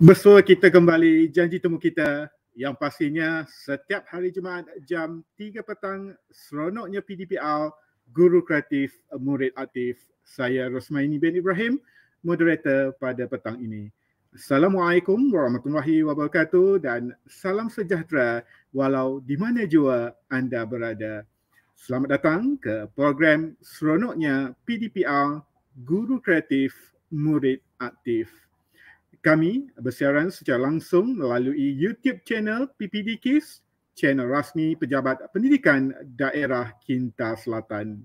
Bersua kita kembali janji temu kita yang pastinya setiap hari Jumaat jam 3 petang seronoknya PDPR Guru Kreatif Murid Aktif saya Rosmaini bin Ibrahim moderator pada petang ini. Assalamualaikum warahmatullahi wabarakatuh dan salam sejahtera walau di mana jua anda berada. Selamat datang ke program seronoknya PDPR Guru Kreatif Murid Aktif kami bersiaran secara langsung melalui YouTube channel PPD Kiss, channel rasmi Pejabat Pendidikan Daerah Kinta Selatan.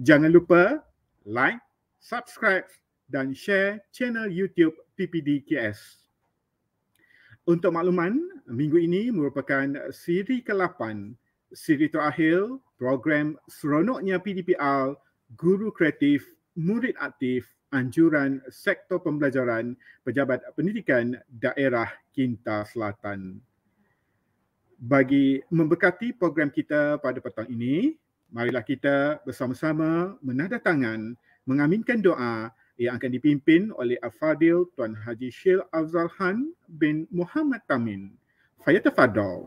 Jangan lupa like, subscribe dan share channel YouTube PPD KS. Untuk makluman, minggu ini merupakan siri ke-8, siri terakhir program seronoknya PDPR Guru Kreatif Murid Aktif anjuran sektor pembelajaran Pejabat Pendidikan Daerah Kinta Selatan. Bagi memberkati program kita pada petang ini, marilah kita bersama-sama menada tangan mengaminkan doa yang akan dipimpin oleh Afadil Tuan Haji Syil Azalhan bin Muhammad Tamin. Fayyata Fadol.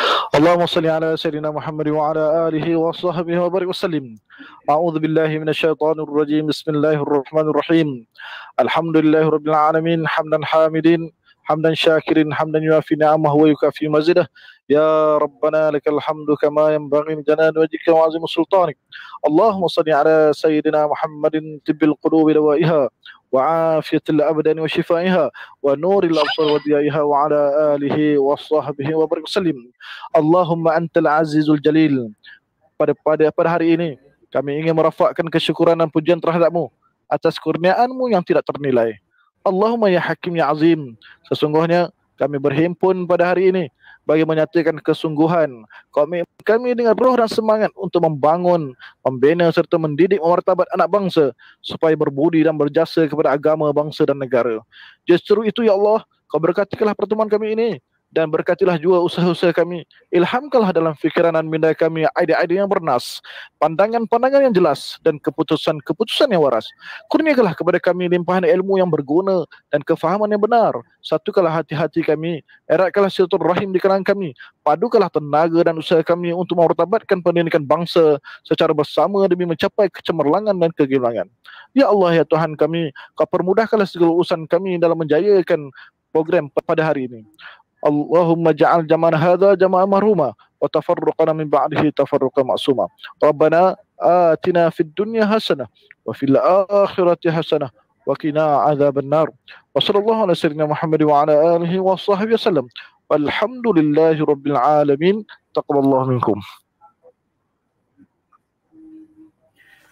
اللهم صل على سيدنا محمد وعلى اله وصحبه وبارك وسلم اعوذ بالله من الشيطان الرجيم بسم الله الرحمن الرحيم الحمد لله رب العالمين حمدا حامدين حمدا شاكرا حمدا يوافي نعمه ويكافي مزيده يا ربنا لك الحمد كما ينبغي من جنان وجهك وعظيم سلطانك اللهم صل على سيدنا محمد طب القلوب دوائها wa wa shifa'iha, وعافية الأبدان وشفائها wa ala alihi wa آله wa وبارك وسلم اللهم أنت azizul jalil. pada pada pada hari ini kami ingin merafakkan kesyukuran dan pujian terhadapmu atas kurniaanmu yang tidak ternilai. Allahumma ya hakim ya azim. Sesungguhnya kami berhimpun pada hari ini bagi menyatakan kesungguhan kami, kami dengan roh dan semangat untuk membangun, membina serta mendidik martabat anak bangsa supaya berbudi dan berjasa kepada agama bangsa dan negara. Justru itu ya Allah, kau berkatilah pertemuan kami ini dan berkatilah jua usaha-usaha kami. Ilhamkanlah dalam fikiran dan minda kami idea-idea yang bernas, pandangan-pandangan yang jelas dan keputusan-keputusan yang waras. Kurniakanlah kepada kami limpahan ilmu yang berguna dan kefahaman yang benar. Satukanlah hati-hati kami, eratkanlah silaturahim di kalangan kami, padukanlah tenaga dan usaha kami untuk mempertabatkan pendidikan bangsa secara bersama demi mencapai kecemerlangan dan kegilangan. Ya Allah ya Tuhan kami, kau permudahkanlah segala urusan kami dalam menjayakan program pada hari ini. اللهم اجعل جمعنا هذا جمعا مرحوما وتفرقنا من بعده تفرقا معصوما ربنا آتنا في الدنيا حسنة وفي الآخرة حسنة وقنا عذاب النار وصلى الله على سيدنا محمد وعلى آله وصحبه وسلم والحمد لله رب العالمين تقبل الله منكم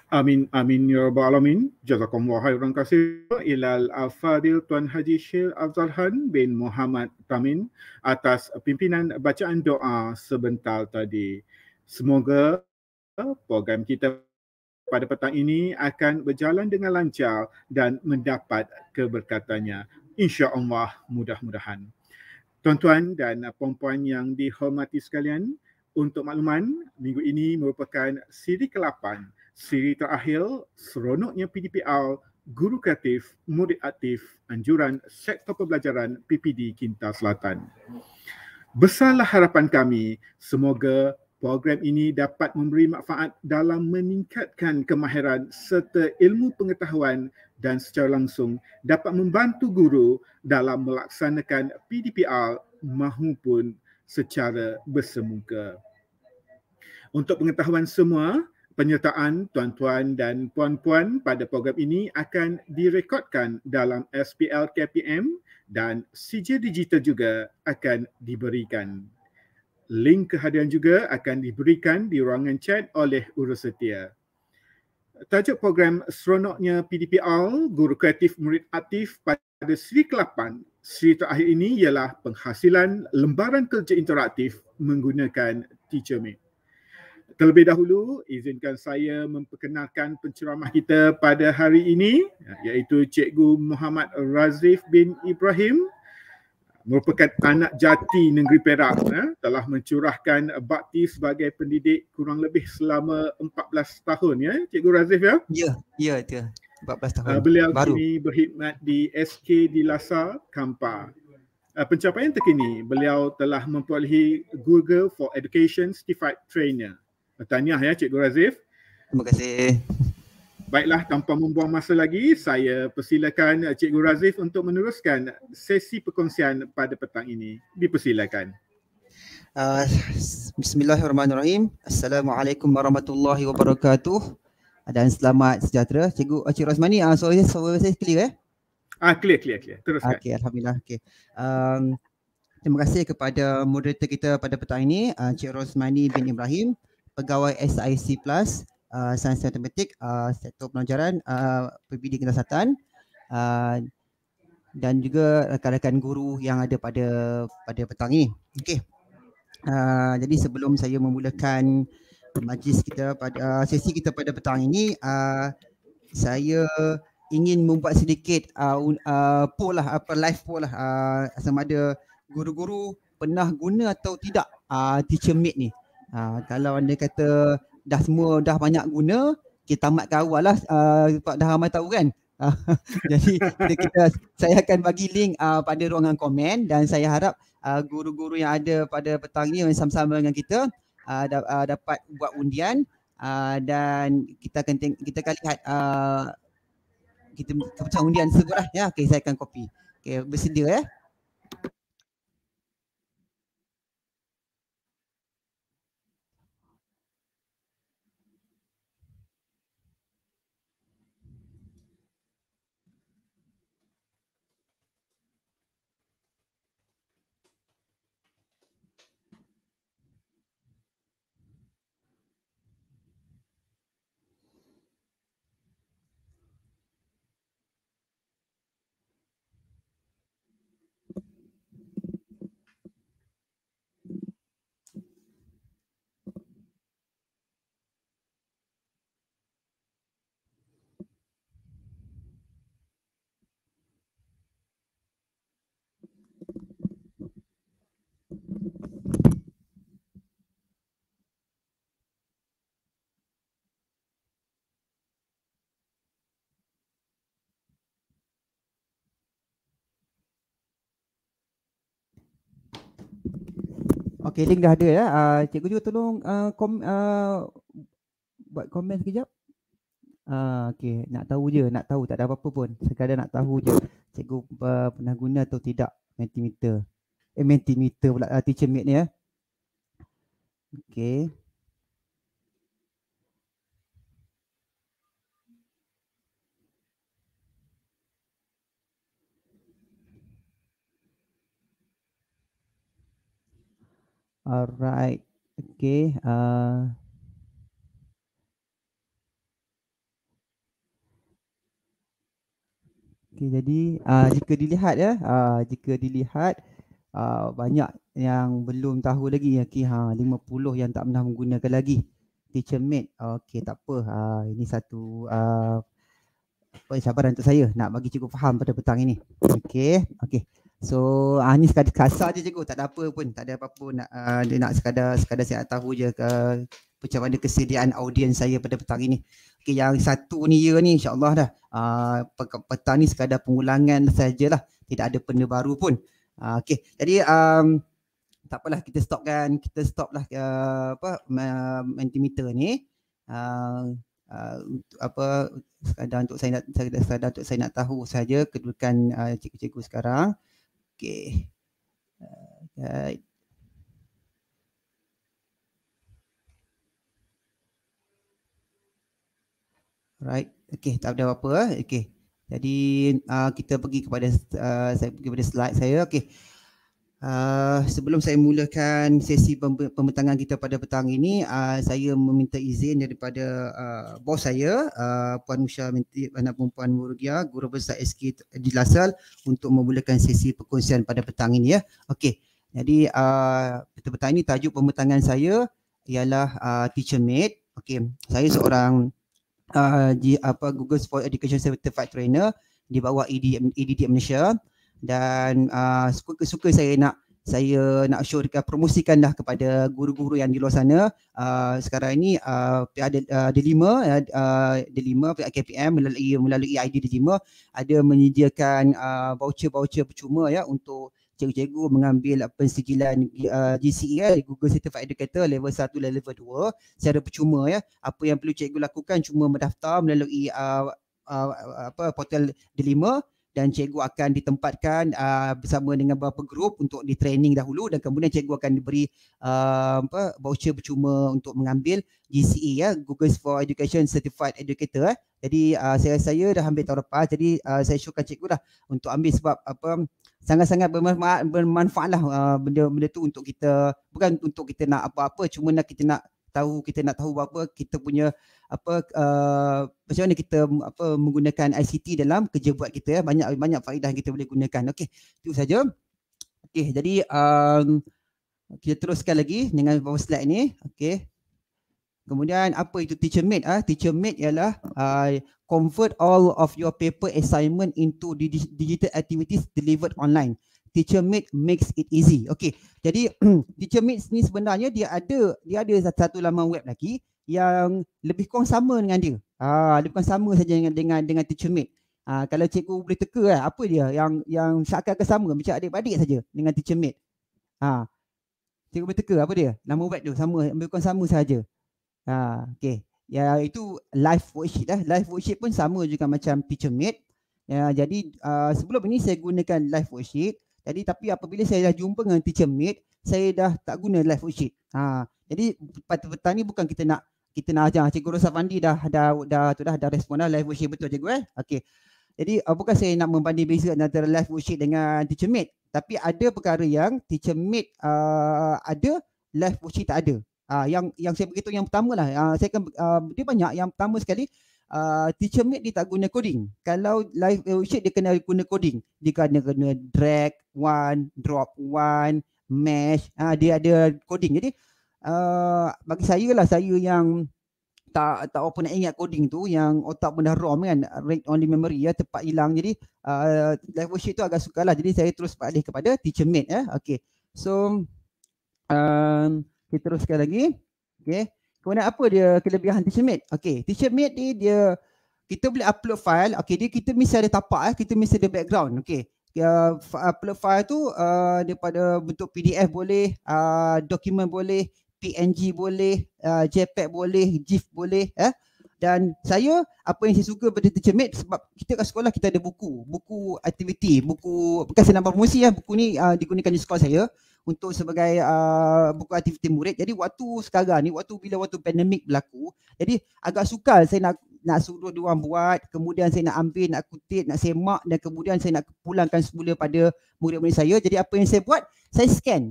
Amin, amin ya rabbal alamin. Jazakum wa khairan kasir ilal afadil Tuan Haji Syil Afzal Han bin Muhammad Tamin atas pimpinan bacaan doa sebentar tadi. Semoga program kita pada petang ini akan berjalan dengan lancar dan mendapat keberkatannya. Insya Allah mudah-mudahan. Tuan-tuan dan puan-puan yang dihormati sekalian, untuk makluman, minggu ini merupakan siri ke-8 siri terakhir seronoknya PDPR guru kreatif murid aktif anjuran sektor pembelajaran PPD Kinta Selatan besarlah harapan kami semoga program ini dapat memberi manfaat dalam meningkatkan kemahiran serta ilmu pengetahuan dan secara langsung dapat membantu guru dalam melaksanakan PDPR maupun secara bersemuka untuk pengetahuan semua penyertaan tuan-tuan dan puan-puan pada program ini akan direkodkan dalam SPL KPM dan CJ Digital juga akan diberikan. Link kehadiran juga akan diberikan di ruangan chat oleh urus setia. Tajuk program seronoknya PDP Guru Kreatif Murid Aktif pada Siri ke-8. Siri terakhir ini ialah penghasilan lembaran kerja interaktif menggunakan TeacherMate terlebih dahulu izinkan saya memperkenalkan penceramah kita pada hari ini iaitu Cikgu Muhammad Razif bin Ibrahim merupakan anak jati negeri Perak eh, telah mencurahkan bakti sebagai pendidik kurang lebih selama 14 tahun ya Cikgu Razif ya ya ya dia ya, 14 tahun uh, beliau baru beliau kini berkhidmat di SK di Lhasa Kampar ah, pencapaian terkini beliau telah memperolehi Google for Education certified trainer Tahniah ya Cikgu Razif. Terima kasih. Baiklah tanpa membuang masa lagi saya persilakan eh, Cikgu Razif untuk meneruskan sesi perkongsian pada petang ini. Dipersilakan. Uh, Bismillahirrahmanirrahim. Assalamualaikum warahmatullahi wabarakatuh. Dan selamat sejahtera Cikgu ah, Cik Rosmani. Uh, ah, so saya so, clear Eh? Ah clear clear clear. Teruskan. Okay, alhamdulillah. Okay. Um, terima kasih kepada moderator kita pada petang ini uh, Cik Rosmani bin Ibrahim pegawai SIC Plus uh, Sains Matematik uh, Sektor Pelajaran uh, PBD Kenasatan uh, dan juga rakan-rakan guru yang ada pada pada petang ini. Okey. Uh, jadi sebelum saya memulakan majlis kita pada uh, sesi kita pada petang ini, uh, saya ingin membuat sedikit uh, uh, poll lah, apa live poll lah uh, sama ada guru-guru pernah guna atau tidak uh, teacher mate ni. Uh, Ha, kalau anda kata dah semua dah banyak guna, kita tamatkan awal lah uh, dah ramai tahu kan. Uh, jadi kita, saya akan bagi link uh, pada ruangan komen dan saya harap uh, guru-guru yang ada pada petang ni sama-sama dengan kita uh, da- uh, dapat buat undian uh, dan kita akan teng- kita akan lihat uh, kita macam undian segera lah. ya. Okay, saya akan copy. Okay, bersedia ya. Eh? Okay, link dah ada ya. Uh, cikgu juga tolong uh, kom, uh, buat komen sekejap. Uh, okay, nak tahu je. Nak tahu, tak ada apa-apa pun. Sekadar nak tahu je cikgu uh, pernah guna atau tidak mentimeter. Eh, mentimeter pula uh, teacher mate ni ya. Eh. Okay. Alright. Okay. Uh, okay. Jadi uh, jika dilihat ya, uh, jika dilihat uh, banyak yang belum tahu lagi ya, okay, ha, puluh yang tak pernah menggunakan lagi. Teacher mate. Okay, tak apa. Uh, ini satu uh, apa, sabaran untuk saya nak bagi cukup faham pada petang ini. Okay. Okay. So ah, ni sekadar kasar je cikgu tak ada apa pun tak ada apa pun nak ah, dia nak sekadar sekadar saya tahu je ke macam mana kesediaan audiens saya pada petang ini. Okey yang satu ni ya ni insyaallah dah. Ah petang ni sekadar pengulangan sajalah. Tidak ada benda baru pun. Ah, Okey. Jadi um, tak apalah kita stopkan kita stoplah uh, ah, apa mentimeter ni. Uh, uh, apa sekadar untuk saya nak sekadar, sekadar untuk saya nak tahu saja kedudukan uh, cikgu-cikgu sekarang. Okay. Uh, right, Okay. Tak ada apa-apa. Eh. Okay. Jadi uh, kita pergi kepada uh, saya pergi kepada slide saya. Okay. Uh, sebelum saya mulakan sesi pembentangan kita pada petang ini, uh, saya meminta izin daripada uh, bos saya, uh, Puan Musha Menteri anak perempuan Murugia, Guru Besar SK di Lasal untuk memulakan sesi perkongsian pada petang ini. Ya. Okey, jadi uh, petang ini tajuk pembentangan saya ialah uh, Teacher Mate. Okey, saya seorang uh, di, apa, Google Sport Education Certified Trainer di bawah EDD e Malaysia dan suka-suka ah, uh, saya nak saya nak show dekat promosikan dah kepada guru-guru yang di luar sana uh, sekarang ini uh, ada uh, ada uh, ada pihak KPM melalui melalui ID Delima ada menyediakan uh, voucher-voucher percuma ya untuk cikgu-cikgu mengambil pensijilan uh, GCE ya, Google Certified Educator level 1 dan level 2 secara percuma ya apa yang perlu cikgu lakukan cuma mendaftar melalui uh, uh, apa portal Delima dan cikgu akan ditempatkan uh, bersama dengan beberapa grup untuk di training dahulu dan kemudian cikgu akan diberi uh, apa voucher percuma untuk mengambil GCE ya Google for Education Certified Educator eh. Jadi uh, saya saya dah ambil tahun lepas jadi uh, saya syorkan cikgu dah untuk ambil sebab apa sangat-sangat bermanfaat bermanfaatlah uh, benda benda tu untuk kita bukan untuk kita nak apa-apa cuma nak kita nak tahu kita nak tahu apa kita punya apa uh, macam mana kita apa menggunakan ICT dalam kerja buat kita ya banyak banyak faedah yang kita boleh gunakan okey itu saja okey jadi um, kita teruskan lagi dengan power slide ni okey kemudian apa itu teacher mate ah teacher mate ialah uh, convert all of your paper assignment into digital activities delivered online teacher Meet makes it easy. Okay, jadi teacher Meet ni sebenarnya dia ada dia ada satu laman web lagi yang lebih kurang sama dengan dia. Ah, lebih kurang sama saja dengan dengan, dengan teacher Meet. Ah, kalau cikgu boleh teka lah, apa dia yang yang seakan akan sama macam adik-adik saja dengan teacher Meet. Ah, cikgu boleh teka apa dia? Nama web tu sama, lebih kurang sama saja. Ah, okay. Ya itu live worksheet lah. Live worksheet pun sama juga macam teacher Meet. Ya, jadi uh, sebelum ini saya gunakan live worksheet. Jadi tapi apabila saya dah jumpa dengan teacher mate, saya dah tak guna live worksheet. Ha. Jadi petang-petang ni bukan kita nak kita nak ajar Cikgu Rosafandi dah dah dah tu dah dah respon dah live worksheet betul cikgu eh. Okey. Jadi uh, bukan saya nak membanding beza antara live worksheet dengan teacher mate. Tapi ada perkara yang teacher mate uh, ada, live worksheet tak ada. Uh, yang yang saya beritahu yang pertama lah. Uh, saya akan, uh, dia banyak. Yang pertama sekali, Ah, teacher mate dia tak guna coding. Kalau live worksheet dia kena guna coding. Dia kena kena drag one, drop one, mesh. Ha, dia ada coding. Jadi uh, bagi saya lah saya yang tak tak apa nak ingat coding tu yang otak pun dah ROM kan read only memory ya tepat hilang jadi uh, live worksheet tu agak sukar lah jadi saya terus balik kepada teacher mate ya eh. okey so um, kita teruskan lagi okey Kemudian apa dia kelebihan teacher mate? Okay, teacher mate ni dia kita boleh upload file. Okay, dia kita mesti ada tapak eh. Kita mesti ada background. Okay. Uh, upload file tu uh, daripada bentuk PDF boleh, uh, dokumen boleh, PNG boleh, uh, JPEG boleh, GIF boleh. Eh. Dan saya, apa yang saya suka pada teacher mate sebab kita kat sekolah kita ada buku. Buku aktiviti, buku, bukan senang promosi ya. Eh. Buku ni uh, digunakan di sekolah saya untuk sebagai uh, buku aktiviti murid. Jadi waktu sekarang ni, waktu bila waktu pandemik berlaku, jadi agak sukar saya nak nak suruh dia orang buat, kemudian saya nak ambil, nak kutip, nak semak dan kemudian saya nak pulangkan semula pada murid-murid saya. Jadi apa yang saya buat? Saya scan.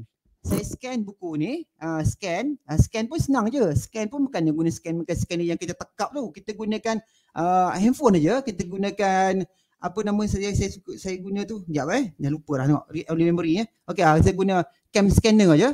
Saya scan buku ni, uh, scan. Uh, scan pun senang je. Scan pun bukan guna scan, bukan scan yang kita tekap tu. Kita gunakan uh, handphone aja. Kita gunakan apa nama saya saya, saya guna tu. Sekejap eh. Jangan lupa lah tengok. Re- memory eh. Okay, uh, ah, saya guna cam scanner je.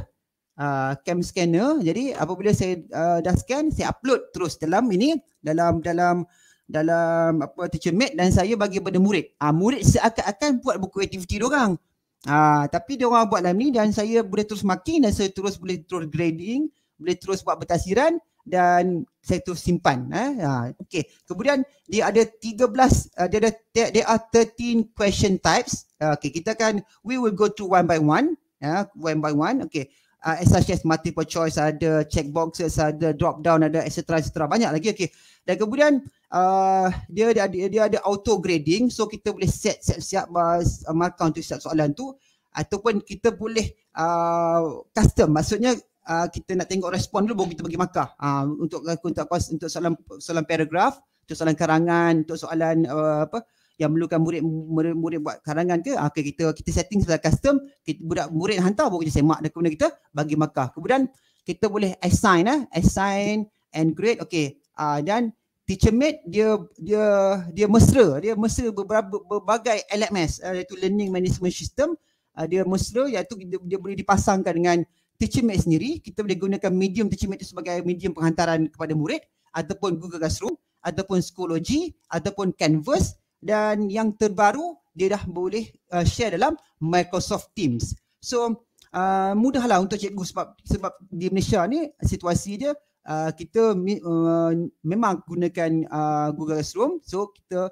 Uh, cam scanner. Jadi apabila saya uh, dah scan, saya upload terus dalam ini dalam dalam dalam apa teacher mate dan saya bagi kepada murid. Ah uh, murid seakan-akan buat buku aktiviti dia orang. Ah uh, tapi dia orang buat dalam ni dan saya boleh terus marking dan saya terus boleh terus grading, boleh terus buat bertasiran dan saya terus simpan eh. Ha okey. Kemudian dia ada 13 uh, dia ada there are 13 question types. Uh, okey, kita akan we will go through one by one uh, one by one Okey. uh, ah, as such as multiple choice ada check boxes, ada drop down ada etc etc banyak lagi Okey. dan kemudian uh, dia, dia dia dia ada auto grading so kita boleh set set siap uh, markah untuk setiap soalan tu ataupun kita boleh uh, custom maksudnya uh, kita nak tengok respon dulu baru kita bagi markah uh, untuk untuk untuk soalan soalan paragraph untuk soalan karangan untuk soalan uh, apa yang memerlukan murid murid, murid buat karangan ke ah, okay kita kita setting secara custom kita, budak murid hantar buat semak dan kemudian kita bagi markah kemudian kita boleh assign eh assign and grade okey uh, dan teacher mate dia dia dia mesra dia mesra beberapa berbagai LMS uh, eh, iaitu learning management system uh, dia mesra iaitu dia, dia boleh dipasangkan dengan teacher mate sendiri kita boleh gunakan medium teacher mate itu sebagai medium penghantaran kepada murid ataupun Google Classroom ataupun Schoology ataupun Canvas dan yang terbaru dia dah boleh uh, share dalam Microsoft Teams. So uh, mudahlah untuk cikgu sebab sebab di Malaysia ni situasi dia uh, kita uh, memang gunakan uh, Google Classroom. So kita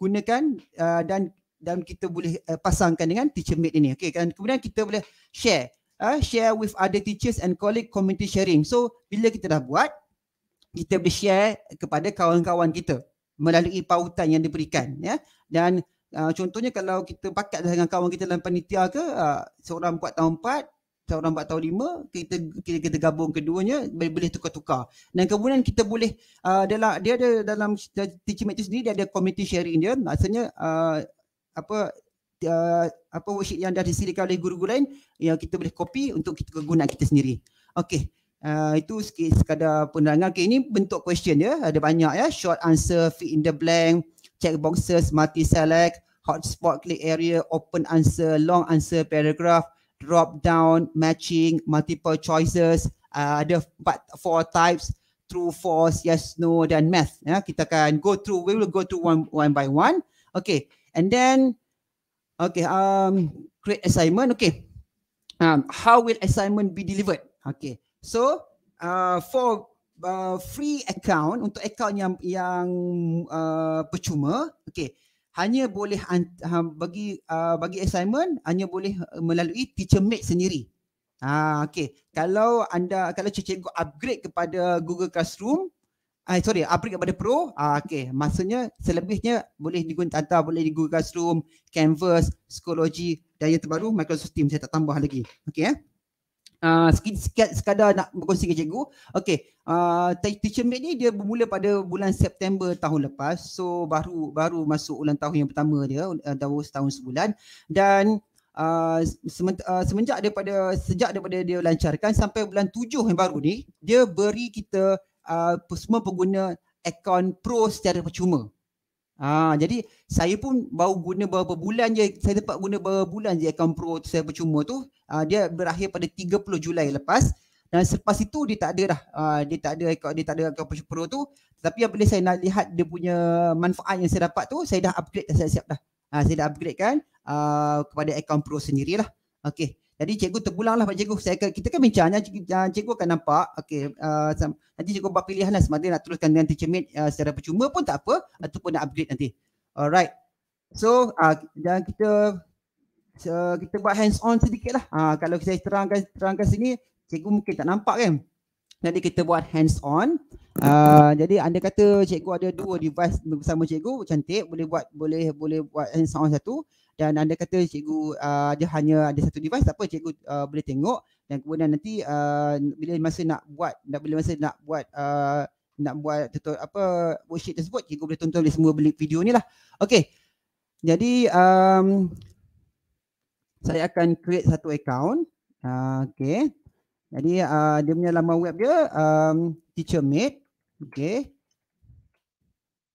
gunakan uh, dan dan kita boleh uh, pasangkan dengan Teacher Mate ini. Okay, kan? kemudian kita boleh share uh, share with other teachers and colleague community sharing. So bila kita dah buat kita boleh share kepada kawan-kawan kita melalui pautan yang diberikan ya dan uh, contohnya kalau kita pakat dengan kawan kita dalam panitia ke uh, seorang buat tahun 4 seorang buat tahun 5 kita kita, kita gabung keduanya boleh, boleh tukar-tukar dan kemudian kita boleh uh, dalam dia ada dalam teaching matrix ni dia ada committee sharing dia maksudnya uh, apa uh, apa worksheet yang dah disediakan oleh guru-guru lain yang kita boleh copy untuk kita guna kita sendiri okey Uh, itu sikit sekadar penerangan. Okay, ini bentuk question ya. Ada banyak ya. Short answer, fit in the blank, check boxes, multi select, hotspot click area, open answer, long answer paragraph, drop down, matching, multiple choices, uh, ada empat, four types, true, false, yes, no dan math. Ya, kita akan go through, we will go through one, one by one. Okay, and then, okay, um, create assignment. Okay, um, how will assignment be delivered? Okay, So uh, for uh, free account untuk account yang yang uh, percuma, okay, hanya boleh ant- ha, bagi uh, bagi assignment hanya boleh uh, melalui teacher mate sendiri. uh, okay. kalau anda kalau cikgu upgrade kepada Google Classroom Uh, sorry, upgrade kepada Pro. Uh, okay, maksudnya selebihnya boleh digunakan atau boleh di Google Classroom, Canvas, Schoology dan yang terbaru Microsoft Teams. Saya tak tambah lagi. Okay. Eh? Ah, sikit-sikit sekadar nak berkongsi dengan cikgu. Okey, uh, teacher mate ni dia bermula pada bulan September tahun lepas. So baru baru masuk ulang tahun yang pertama dia, uh, dah setahun sebulan. Dan Uh, sement- uh, semenjak daripada sejak daripada dia lancarkan sampai bulan tujuh yang baru ni dia beri kita uh, semua pengguna akaun pro secara percuma. uh, jadi saya pun baru guna beberapa bulan je saya dapat guna beberapa bulan je akaun pro secara percuma tu uh, dia berakhir pada 30 Julai lepas dan selepas itu dia tak ada dah uh, dia tak ada rekod dia tak ada rekod pro tu tapi yang boleh saya nak lihat dia punya manfaat yang saya dapat tu saya dah upgrade dah siap-siap dah uh, saya dah upgrade kan uh, kepada akaun pro sendirilah okey jadi cikgu terpulang Pak lah, Cikgu. Saya akan, kita kan bincangnya, cikgu, akan nampak. Okey. uh, nanti cikgu buat pilihan lah. semata nak teruskan dengan teacher mate uh, secara percuma pun tak apa. Ataupun nak upgrade nanti. Alright. So, uh, dan kita Eh, kita buat hands on sedikit lah. Ha, kalau saya terangkan terangkan sini, cikgu mungkin tak nampak kan. Jadi kita buat hands on. Uh, jadi anda kata cikgu ada dua device bersama cikgu cantik boleh buat boleh boleh buat hands on satu dan anda kata cikgu uh, dia hanya ada satu device tak apa cikgu uh, boleh tengok dan kemudian nanti uh, bila masa nak buat nak bila masa nak buat uh, nak buat tutorial apa worksheet tersebut cikgu boleh tonton boleh semua video ni lah. Okey. Jadi um, saya akan create satu account. Uh, ah, okay. Jadi uh, dia punya laman web dia um, teachermate. Okay.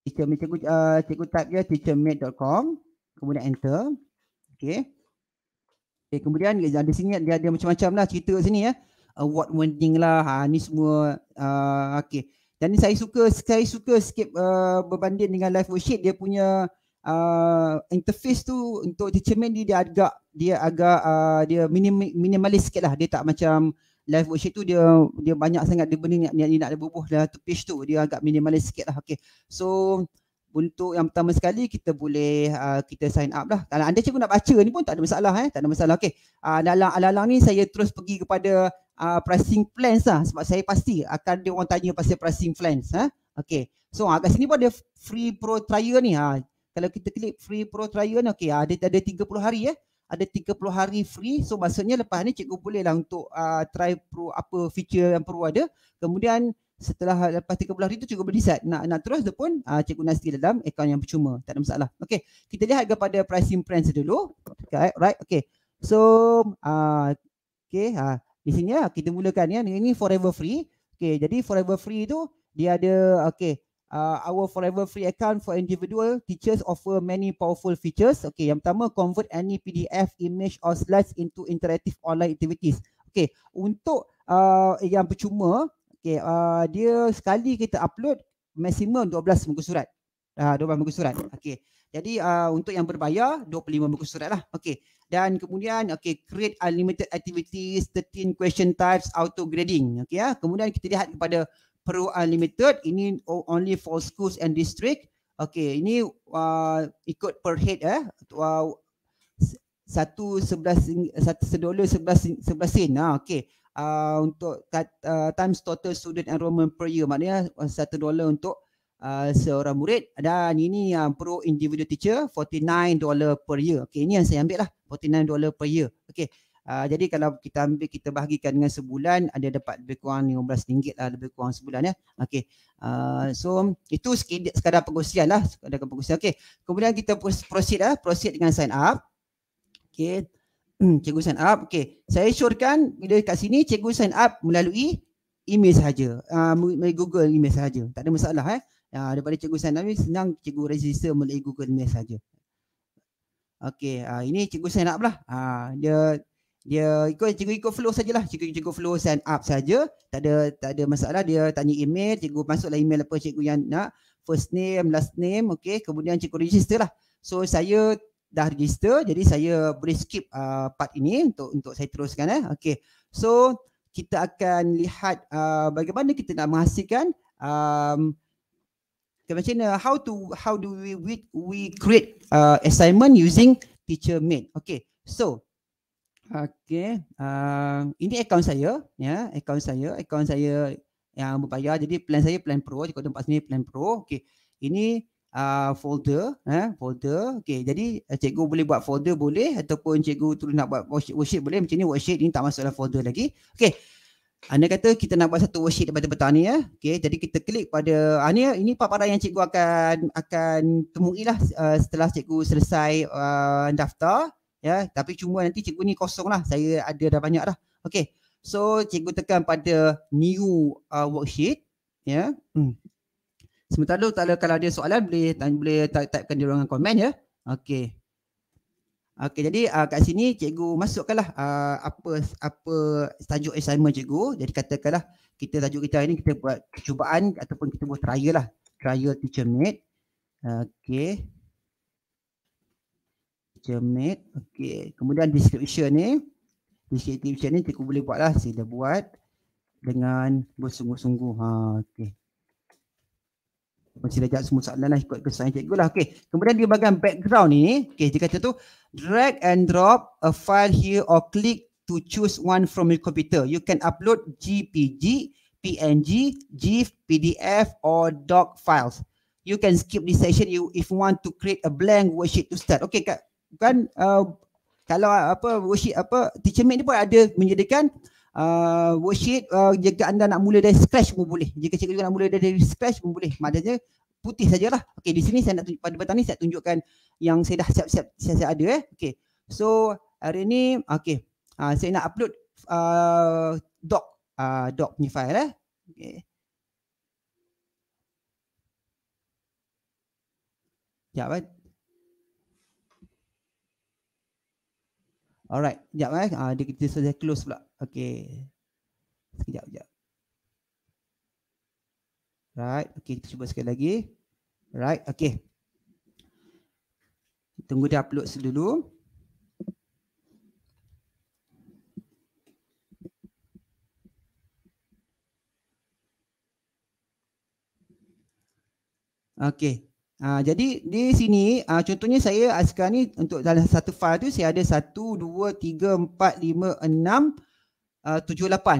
Teachermate cikgu, uh, cikgu type dia teachermate.com. Kemudian enter. Okay. Okay, eh, kemudian ada sini dia ada macam-macam lah cerita sini ya. Award winning lah. Ha, ni semua. Uh, okay. Dan ni saya suka saya suka skip uh, berbanding dengan live worksheet. Dia punya uh, interface tu untuk teacher man dia agak dia agak uh, dia minim, minimalis sikit lah dia tak macam live worksheet tu dia dia banyak sangat dia benda ni, ni, nak ada bubuh dalam tu page tu dia agak minimalis sikit lah okay. so untuk yang pertama sekali kita boleh uh, kita sign up lah kalau anda cikgu nak baca ni pun tak ada masalah eh tak ada masalah okey uh, dalam alang ni saya terus pergi kepada uh, pricing plans lah sebab saya pasti akan dia orang tanya pasal pricing plans ha eh? okey so agak sini pun ada free pro trial ni ha kalau kita klik free pro trial ni okey ada ada 30 hari eh ada 30 hari free so maksudnya lepas ni cikgu boleh lah untuk uh, try pro, apa feature yang perlu ada kemudian setelah lepas 30 hari tu cikgu boleh decide nak nak terus ataupun uh, cikgu nak stay dalam akaun yang percuma tak ada masalah okey kita lihat kepada pricing plan dulu okay, right okey so uh, okey uh, di sini lah kita mulakan ya ini forever free okey jadi forever free tu dia ada okey uh, our forever free account for individual teachers offer many powerful features. Okay, yang pertama convert any PDF, image or slides into interactive online activities. Okay, untuk uh, yang percuma, okay, uh, dia sekali kita upload maksimum 12 muka surat. Uh, ah, 12 muka surat. Okay. Jadi uh, untuk yang berbayar 25 muka surat lah. Okay. Dan kemudian okay, create unlimited activities, 13 question types, auto grading. Okay, ya. Kemudian kita lihat kepada Peru Unlimited ini only for schools and district. Okay, ini uh, ikut per head eh. satu sebelas satu sedolar sebelas sebelas sen. Nah, okay. Uh, untuk uh, times total student enrollment per year maknanya uh, satu dolar untuk uh, seorang murid dan ini uh, pro individual teacher 49 dolar per year okey ini yang saya ambil lah 49 dolar per year okey Uh, jadi kalau kita ambil kita bahagikan dengan sebulan ada dapat lebih kurang RM15 lah lebih kurang sebulan ya. Okey. Uh, so itu sekedar, sekadar pengusian lah. Sekadar pengusian. Okey. Kemudian kita proceed lah. Proceed dengan sign up. Okey. Hmm, cikgu sign up. Okey. Saya syorkan bila kat sini cikgu sign up melalui email sahaja. Uh, ah, melalui Google email sahaja. Tak ada masalah eh. Ya, uh, daripada cikgu sign up ni senang cikgu register melalui Google email sahaja. Okey. Uh, ini cikgu sign up lah. Uh, dia Ya, ikut cikgu ikut flow sajalah cikgu cikgu flow sign up saja tak ada tak ada masalah dia tanya email cikgu masuklah email apa cikgu yang nak first name last name okey kemudian cikgu register lah so saya dah register jadi saya boleh skip uh, part ini untuk untuk saya teruskan eh okey so kita akan lihat uh, bagaimana kita nak menghasilkan um, macam mana how to how do we we, create uh, assignment using teacher made okey so Okey, uh, ini akaun saya, ya, akaun saya, akaun saya yang berbayar. Jadi plan saya plan pro, jika tempat sini plan pro. Okey. Ini uh, folder, eh, folder. Okey, jadi eh, cikgu boleh buat folder boleh ataupun cikgu tu nak buat worksheet, worksheet boleh. Macam ni worksheet ini tak masalah folder lagi. Okey. Anda kata kita nak buat satu worksheet daripada petang ni ya. Okey, jadi kita klik pada uh, ah, ini ini paparan yang cikgu akan akan temuilah uh, setelah cikgu selesai uh, daftar ya tapi cuma nanti cikgu ni kosong lah saya ada dah banyak dah Okay, so cikgu tekan pada new uh, worksheet ya hmm. sementara tu kalau, kalau ada soalan boleh tanya boleh typekan di ruangan komen ya Okay, okay. jadi uh, kat sini cikgu masukkanlah uh, apa apa tajuk assignment cikgu jadi katakanlah kita tajuk kita hari ni kita buat percubaan ataupun kita buat trial lah trial teacher meet Okay cermin. Okey. Kemudian description ni description ni cikgu boleh buatlah sila buat dengan bersungguh-sungguh. Ha okey. Mesti lejak semua soalan lah ikut kesan cikgu lah. Okey. Kemudian di bahagian background ni, okey dia kata tu drag and drop a file here or click to choose one from your computer. You can upload GPG, PNG, GIF, PDF or doc files. You can skip this session you if you want to create a blank worksheet to start. Okay, kat, kan uh, kalau apa worksheet apa teacher mate ni pun ada menyediakan uh, worksheet uh, jika anda nak mula dari scratch pun boleh jika cikgu nak mula dari scratch pun boleh maknanya putih sajalah okey di sini saya nak tunjuk, pada petang ni saya tunjukkan yang saya dah siap-siap saya siap ada eh okey so hari ni okey uh, saya nak upload uh, doc uh, doc punya file eh okey Jawab. Yeah, right? Alright, sekejap eh. Ah, dia kita sudah close pula. Okay. Sekejap, sekejap. Right, okay kita cuba sekali lagi. Right, okay. Tunggu dia upload sedulu. Okay, Uh, jadi di sini uh, contohnya saya uh, ni untuk dalam satu file tu saya ada 1, 2, 3, 4, 5, 6, uh, 7, 8.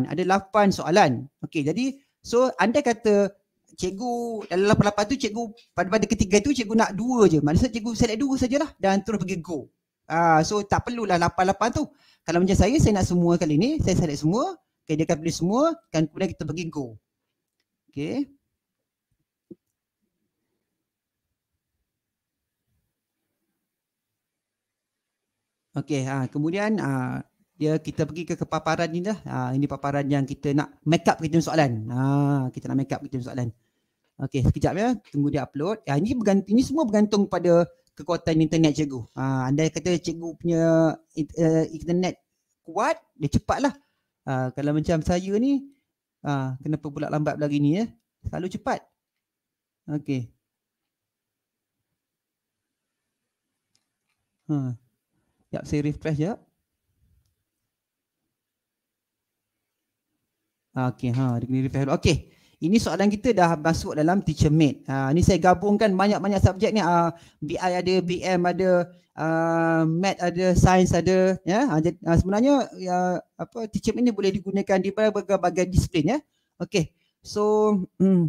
Ada 8 soalan. Okey jadi so anda kata cikgu dalam 8, 8 tu cikgu pada, pada ketiga tu cikgu nak 2 je. Maksudnya cikgu select 2 sajalah dan terus pergi go. Uh, so tak perlulah 8, 8 tu. Kalau macam saya saya nak semua kali ni saya select semua. Okay, dia akan pilih semua kan kemudian kita pergi go. Okey. Okey, ha, kemudian ha, dia kita pergi ke kepaparan ni dah. Ha, ini paparan yang kita nak make up kita soalan. Ha, kita nak make up kita soalan. Okey, sekejap ya. Tunggu dia upload. Ya, ini, bergantung, ini semua bergantung pada kekuatan internet cikgu. Ha, anda kata cikgu punya eh, internet kuat, dia cepatlah. Ha, kalau macam saya ni, ha, kenapa pula lambat lagi ni ya? Selalu cepat. Okey. Ha. Ya, saya refresh ya. Okey, ha, ini refresh. Okey. Ini soalan kita dah masuk dalam teacher mate. Ha, ni saya gabungkan banyak-banyak subjek ni. Uh, ah, BI ada, BM ada, uh, math ada, science ada. Ya, yeah? uh, ah, sebenarnya ya, apa teacher mate ni boleh digunakan di berbagai-bagai disiplin ya. Okey. So, hmm,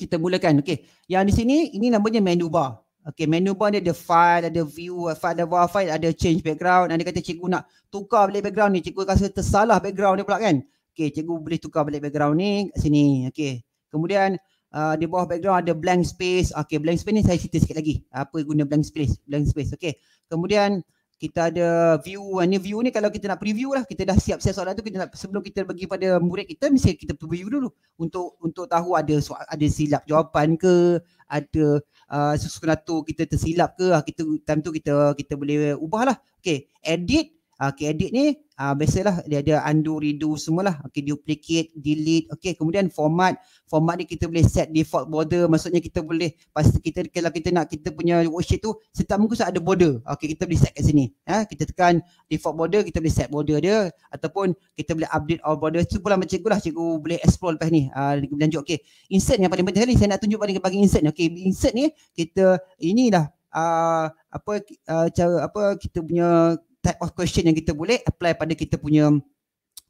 kita mulakan. Okey. Yang di sini, ini namanya menu bar. Okay, menu pun dia ada file, ada view, file ada bawah file, ada change background. Dan dia kata cikgu nak tukar balik background ni. Cikgu rasa tersalah background ni pula kan. Okay, cikgu boleh tukar balik background ni kat sini. Okay, kemudian uh, di bawah background ada blank space. Okay, blank space ni saya cerita sikit lagi. Apa guna blank space? Blank space, okay. Kemudian kita ada view. Ini view ni kalau kita nak preview lah. Kita dah siap-siap soalan tu. Kita nak, sebelum kita bagi pada murid kita, mesti kita preview dulu. Untuk untuk tahu ada ada silap jawapan ke, ada uh, sesuatu kita tersilap ke ah, kita time tu kita kita boleh ubahlah Okay, edit Ah, okay, edit ni uh, biasalah dia ada undo, redo semualah. Okay, duplicate, delete. Okay, kemudian format. Format ni kita boleh set default border. Maksudnya kita boleh pas kita kalau kita nak kita punya worksheet tu setiap muka ada border. Okay, kita boleh set kat sini. Ha, kita tekan default border, kita boleh set border dia ataupun kita boleh update all border. Itu pula macam cikgu lah. Cikgu boleh explore lepas ni. Uh, lanjut. Okay, insert yang paling penting sekali. Saya nak tunjuk paling bagi insert ni. Okay, insert ni kita inilah uh, apa uh, cara apa kita punya type of question yang kita boleh apply pada kita punya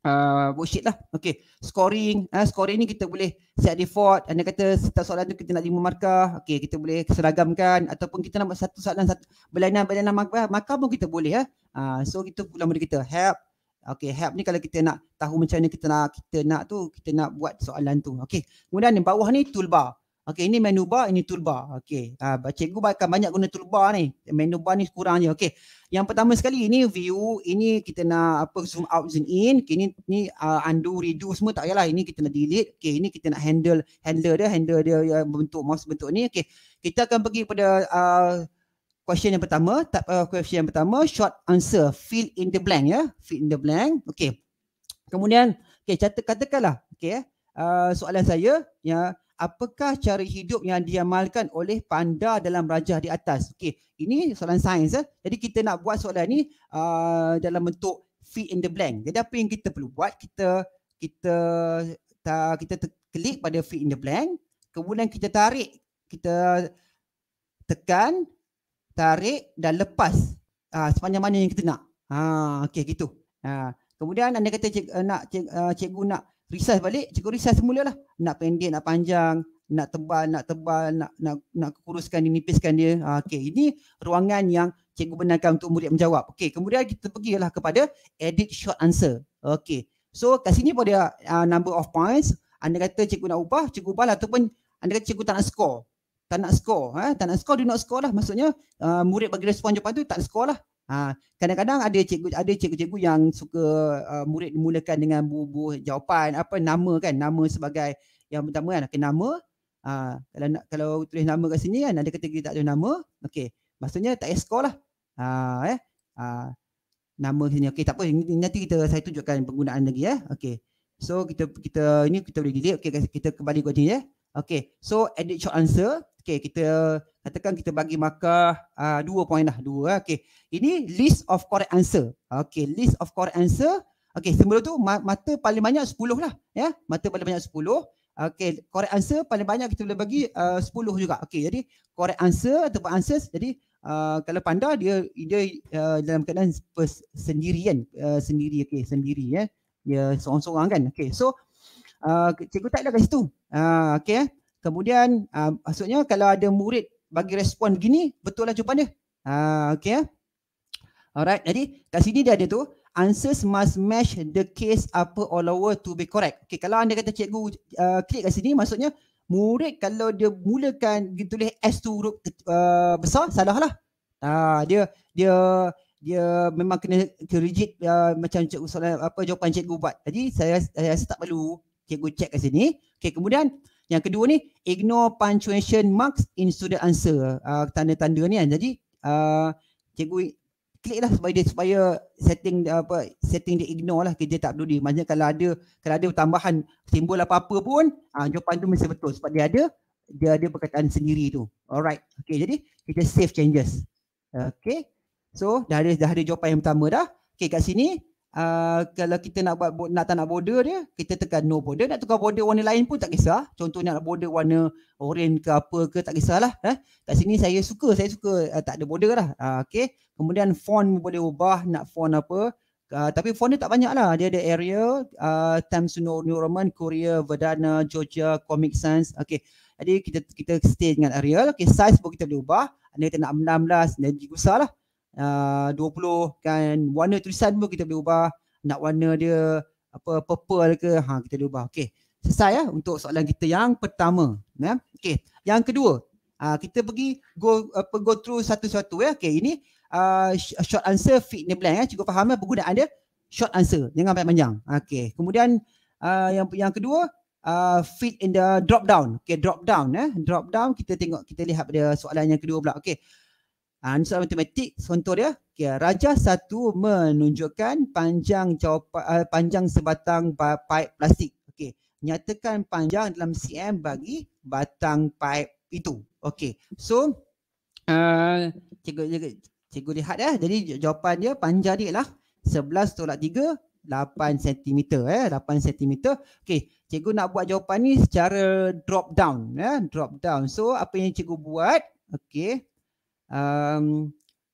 uh, worksheet lah. Okay. Scoring. Uh, scoring ni kita boleh set default. Anda kata setiap soalan tu kita nak 5 markah. Okay. Kita boleh seragamkan. Ataupun kita nak satu soalan satu. Berlainan-berlainan markah, markah pun kita boleh. Eh. Uh, so itu pula benda kita. Help. Okay, help ni kalau kita nak tahu macam mana kita nak kita nak tu, kita nak buat soalan tu. Okay, kemudian di bawah ni toolbar. Okey ini menu bar ini toolbar. Okey. Ah uh, cikgu akan banyak guna toolbar ni. Menu bar ni kurang je. Okey. Yang pertama sekali ini view, ini kita nak apa zoom out zoom in. Okay, ini ni uh, ah, undo redo semua tak payahlah. Ini kita nak delete. Okey ini kita nak handle handler dia, handler dia yang bentuk mouse bentuk ni. Okey. Kita akan pergi pada uh, ah, question yang pertama. Tak uh, ah, question yang pertama short answer fill in the blank ya. Yeah. Fill in the blank. Okey. Kemudian okey catat katakanlah okey Uh, soalan saya ya apakah cara hidup yang diamalkan oleh panda dalam rajah di atas? Okey, ini soalan sains eh. Jadi kita nak buat soalan ni uh, dalam bentuk fill in the blank. Jadi apa yang kita perlu buat? Kita kita ta, kita klik pada fill in the blank, kemudian kita tarik, kita tekan, tarik dan lepas uh, sepanjang mana yang kita nak. Ha, uh, okey gitu. Ha, uh, kemudian anda kata cik, uh, nak cik, uh, cikgu nak resize balik, cikgu resize semula lah. Nak pendek, nak panjang, nak tebal, nak tebal, nak nak nak kuruskan, nipiskan dia. Ha, ah, okay, ini ruangan yang cikgu benarkan untuk murid menjawab. Okay, kemudian kita pergi lah kepada edit short answer. Okay, so kat sini pada uh, ah, number of points. Anda kata cikgu nak ubah, cikgu ubah lah ataupun anda kata cikgu tak nak score. Tak nak score. Ha? Tak nak score, do not score lah. Maksudnya uh, murid bagi respon jawapan tu tak nak score lah. Ha, kadang-kadang ada cikgu ada cikgu-cikgu yang suka uh, murid dimulakan dengan bubuh jawapan apa nama kan nama sebagai yang pertama kan okay, nama ha, kalau nak, kalau tulis nama kat sini kan ada kata kita tak ada nama okey maksudnya tak ada skor lah ha, eh ha, nama sini okey tak apa nanti kita saya tunjukkan penggunaan lagi eh okey so kita kita ini kita boleh delete okey kita kembali kat sini eh okey so edit short answer okey kita katakan kita bagi maka uh, ah, dua poin lah dua eh. okey ini list of correct answer Okay, list of correct answer Okay, sebelum tu mata paling banyak sepuluh lah ya yeah. mata paling banyak sepuluh. Okay, correct answer paling banyak kita boleh bagi ah, sepuluh juga Okay, jadi correct answer ataupun answers jadi uh, kalau panda dia dia uh, dalam keadaan pers- sendirian uh, sendiri Okay, sendiri ya yeah. dia seorang-seorang kan Okay, so uh, cikgu tak ada kat situ uh, okey eh. kemudian uh, maksudnya kalau ada murid bagi respon gini betul lah jawapan dia. Ha okey ya. Alright jadi kat sini dia ada tu answers must match the case apa or lower to be correct. Okey kalau anda kata cikgu uh, klik kat sini maksudnya murid kalau dia mulakan dia tulis S tu huruf uh, besar salah lah. Ha, dia dia dia memang kena rigid uh, macam cikgu soalan apa jawapan cikgu buat. Jadi saya saya tak perlu cikgu check kat sini. Okey kemudian yang kedua ni ignore punctuation marks in student answer. Uh, tanda-tanda ni kan. Jadi uh, cikgu kliklah supaya dia, supaya setting apa setting dia ignore lah kerja tak perlu dia. Maksudnya kalau ada kalau ada tambahan simbol apa-apa pun uh, jawapan tu mesti betul sebab dia ada dia ada perkataan sendiri tu. Alright. Okay jadi kita save changes. Okay. So dah ada, dah ada jawapan yang pertama dah. Okay kat sini Ah, kalau kita nak buat nak tak nak border dia, kita tekan no border. Nak tukar border warna lain pun tak kisah. Contohnya nak border warna oren ke apa ke tak kisahlah. Eh? Kat sini saya suka, saya suka uh, tak ada border lah. Uh, okay. Kemudian font boleh ubah nak font apa. Uh, tapi font dia tak banyak lah. Dia ada area, uh, Times New Roman, Korea, Verdana, Georgia, Comic Sans. Okey, Jadi kita kita stay dengan area. Okey, size pun kita boleh ubah. Anda kita nak 16 dan gigusa lah. Ah, uh, 20 kan warna tulisan pun kita boleh ubah nak warna dia apa purple ke ha kita boleh ubah okey selesai ya untuk soalan kita yang pertama ya okey yang kedua uh, kita pergi go apa go through satu-satu ya okey ini uh, short answer fit ni blank ya cukup faham ya penggunaan dia short answer jangan panjang-panjang okey kemudian uh, yang yang kedua uh, fit in the drop down okay drop down ya drop down kita tengok kita lihat pada soalan yang kedua pula okay Ha, ah, matematik contoh dia okay, ah, Raja satu menunjukkan panjang jawapan, uh, ah, panjang sebatang paip plastik okay. Nyatakan panjang dalam cm bagi batang paip itu okay. So uh, cikgu, cikgu, cikgu lihat ya Jadi jawapan dia panjang dia ialah 11 tolak 3 8 cm eh 8 cm. Okey, cikgu nak buat jawapan ni secara drop down ya, eh? drop down. So apa yang cikgu buat? Okey um,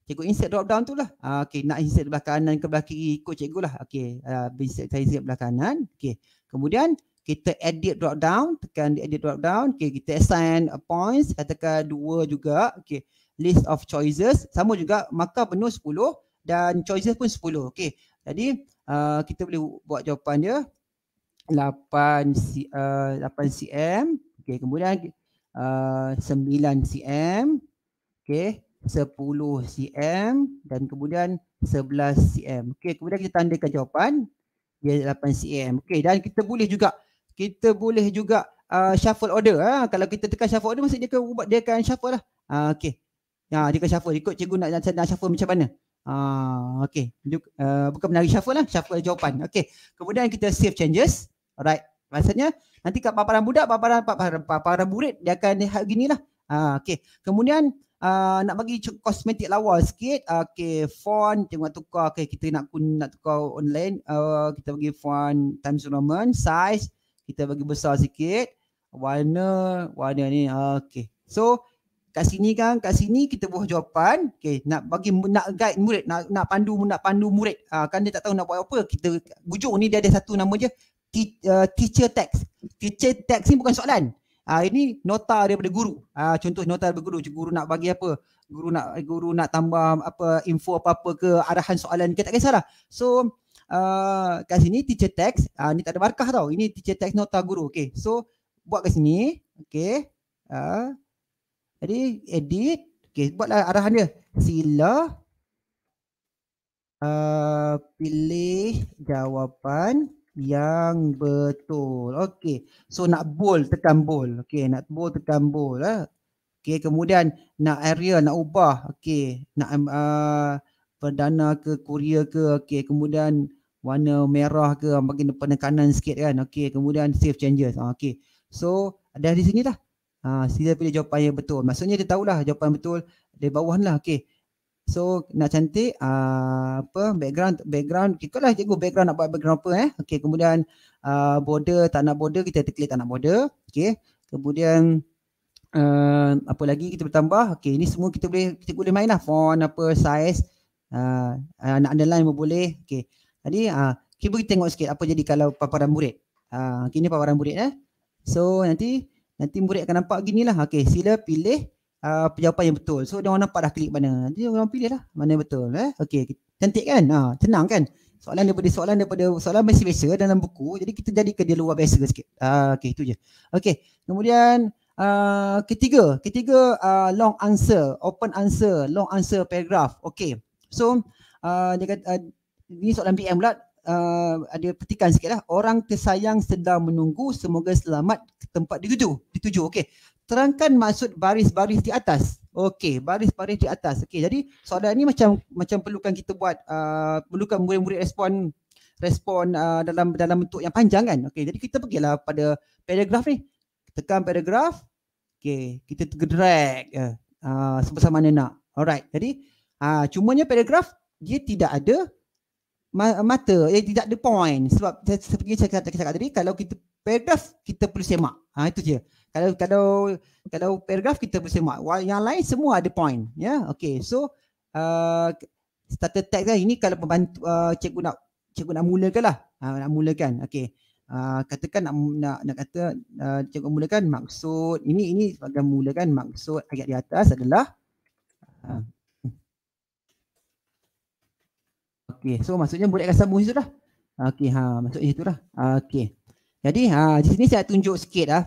cikgu insert drop down tu lah. Uh, ah, okay, nak insert belah kanan ke belah kiri ikut cikgu lah. Okay, uh, ah, insert saya insert belah kanan. Okay, kemudian kita edit drop down. Tekan edit drop down. Okay, kita assign points. Katakan dua juga. Okay, list of choices. Sama juga Maka penuh sepuluh dan choices pun sepuluh. Okay, jadi uh, kita boleh buat jawapan dia. 8, C, uh, 8 cm. Okay, kemudian uh, 9 cm. Okey, 10 cm dan kemudian 11 cm. Okey, kemudian kita tandakan jawapan dia 8 cm. Okey, dan kita boleh juga kita boleh juga uh, shuffle order ha. Kalau kita tekan shuffle order maksudnya dia akan dia akan shuffle lah. Ha uh, okey. Ha dia akan shuffle ikut cikgu nak, nak shuffle macam mana. Ha uh, okey. Uh, bukan menari shuffle lah, shuffle jawapan. Okey. Kemudian kita save changes. Alright. Maksudnya nanti kat paparan budak, paparan paparan, paparan murid dia akan lihat ginilah. Ha uh, okey. Kemudian uh, nak bagi kosmetik lawa sikit uh, okey font tengok tukar okey kita nak nak tukar online uh, kita bagi font Times Roman size kita bagi besar sikit warna warna ni okey so kat sini kan kat sini kita buat jawapan okey nak bagi nak guide murid nak nak pandu nak pandu murid uh, kan dia tak tahu nak buat apa kita bujuk ni dia ada satu nama je teacher text teacher text ni bukan soalan Ah ini nota daripada guru. Ah contoh nota daripada guru, guru nak bagi apa? Guru nak guru nak tambah apa info apa-apa ke arahan soalan ke tak kisahlah. So uh, kat sini teacher text, ah uh, ni tak ada markah tau. Ini teacher text nota guru. Okey. So buat kat sini. Okey. Ah uh, jadi edit. Okey, buatlah arahan dia. Sila uh, pilih jawapan yang betul. Okey. So nak bold tekan bold. Okey, nak bold tekan bold eh. Okey, kemudian nak area nak ubah. Okey, nak uh, perdana ke Korea ke. Okey, kemudian warna merah ke ah, bagi depan kanan sikit kan. Okey, kemudian save changes. Ha, Okey. So ada di sinilah. Ha, sila pilih jawapan yang betul. Maksudnya dia tahulah jawapan betul dari bawah lah. Okey. So nak cantik uh, apa background background kita lah cikgu background nak buat background apa eh. Okey kemudian uh, border tak nak border kita klik tak nak border. Okey. Kemudian uh, apa lagi kita bertambah? Okey ini semua kita boleh kita boleh main lah font apa size uh, uh, nak underline pun boleh. Okey. Jadi uh, kita tengok sikit apa jadi kalau paparan murid. Uh, okay, ini paparan murid eh. So nanti nanti murid akan nampak gini lah. Okey sila pilih uh, jawapan yang betul. So dia orang nampak dah klik mana. Jadi orang pilih lah mana yang betul. Eh? Okey, cantik kan? Ha, tenang kan? Soalan daripada soalan daripada soalan masih biasa dalam buku. Jadi kita jadikan dia luar biasa sikit. Uh, Okey, itu je. Okey, kemudian uh, ketiga. Ketiga, uh, long answer, open answer, long answer paragraph. Okey, so uh, dia kata, uh, ini soalan BM pula. Uh, ada petikan sikit lah. Orang tersayang sedang menunggu semoga selamat ke tempat dituju. Dituju. Okey terangkan maksud baris-baris di atas. Okey, baris-baris di atas. Okey, jadi soalan ni macam macam perlukan kita buat uh, perlukan murid-murid respon respon uh, dalam dalam bentuk yang panjang kan. Okey, jadi kita pergilah pada paragraf ni. Tekan paragraf. Okey, kita drag uh, sebesar mana nak. Alright. Jadi uh, cumanya paragraf dia tidak ada mata, dia eh, tidak ada point sebab seperti saya cakap, cakap tadi kalau kita paragraf kita perlu semak. Ha, itu je kalau tak ada kalau paragraph kita mesti mak while yang lain semua ada point ya yeah? okey so uh, starter tag lah. kan ini kalau pembantu uh, cikgu nak cikgu nak mulakan lah uh, nak mulakan okey uh, katakan nak nak, nak kata uh, cikgu mulakan maksud ini ini sebagai mulakan maksud ayat di atas adalah uh, okey so maksudnya boleh kasar bunyi sudah okey ha maksudnya itulah uh, okey jadi ha di sini saya tunjuk sikit ah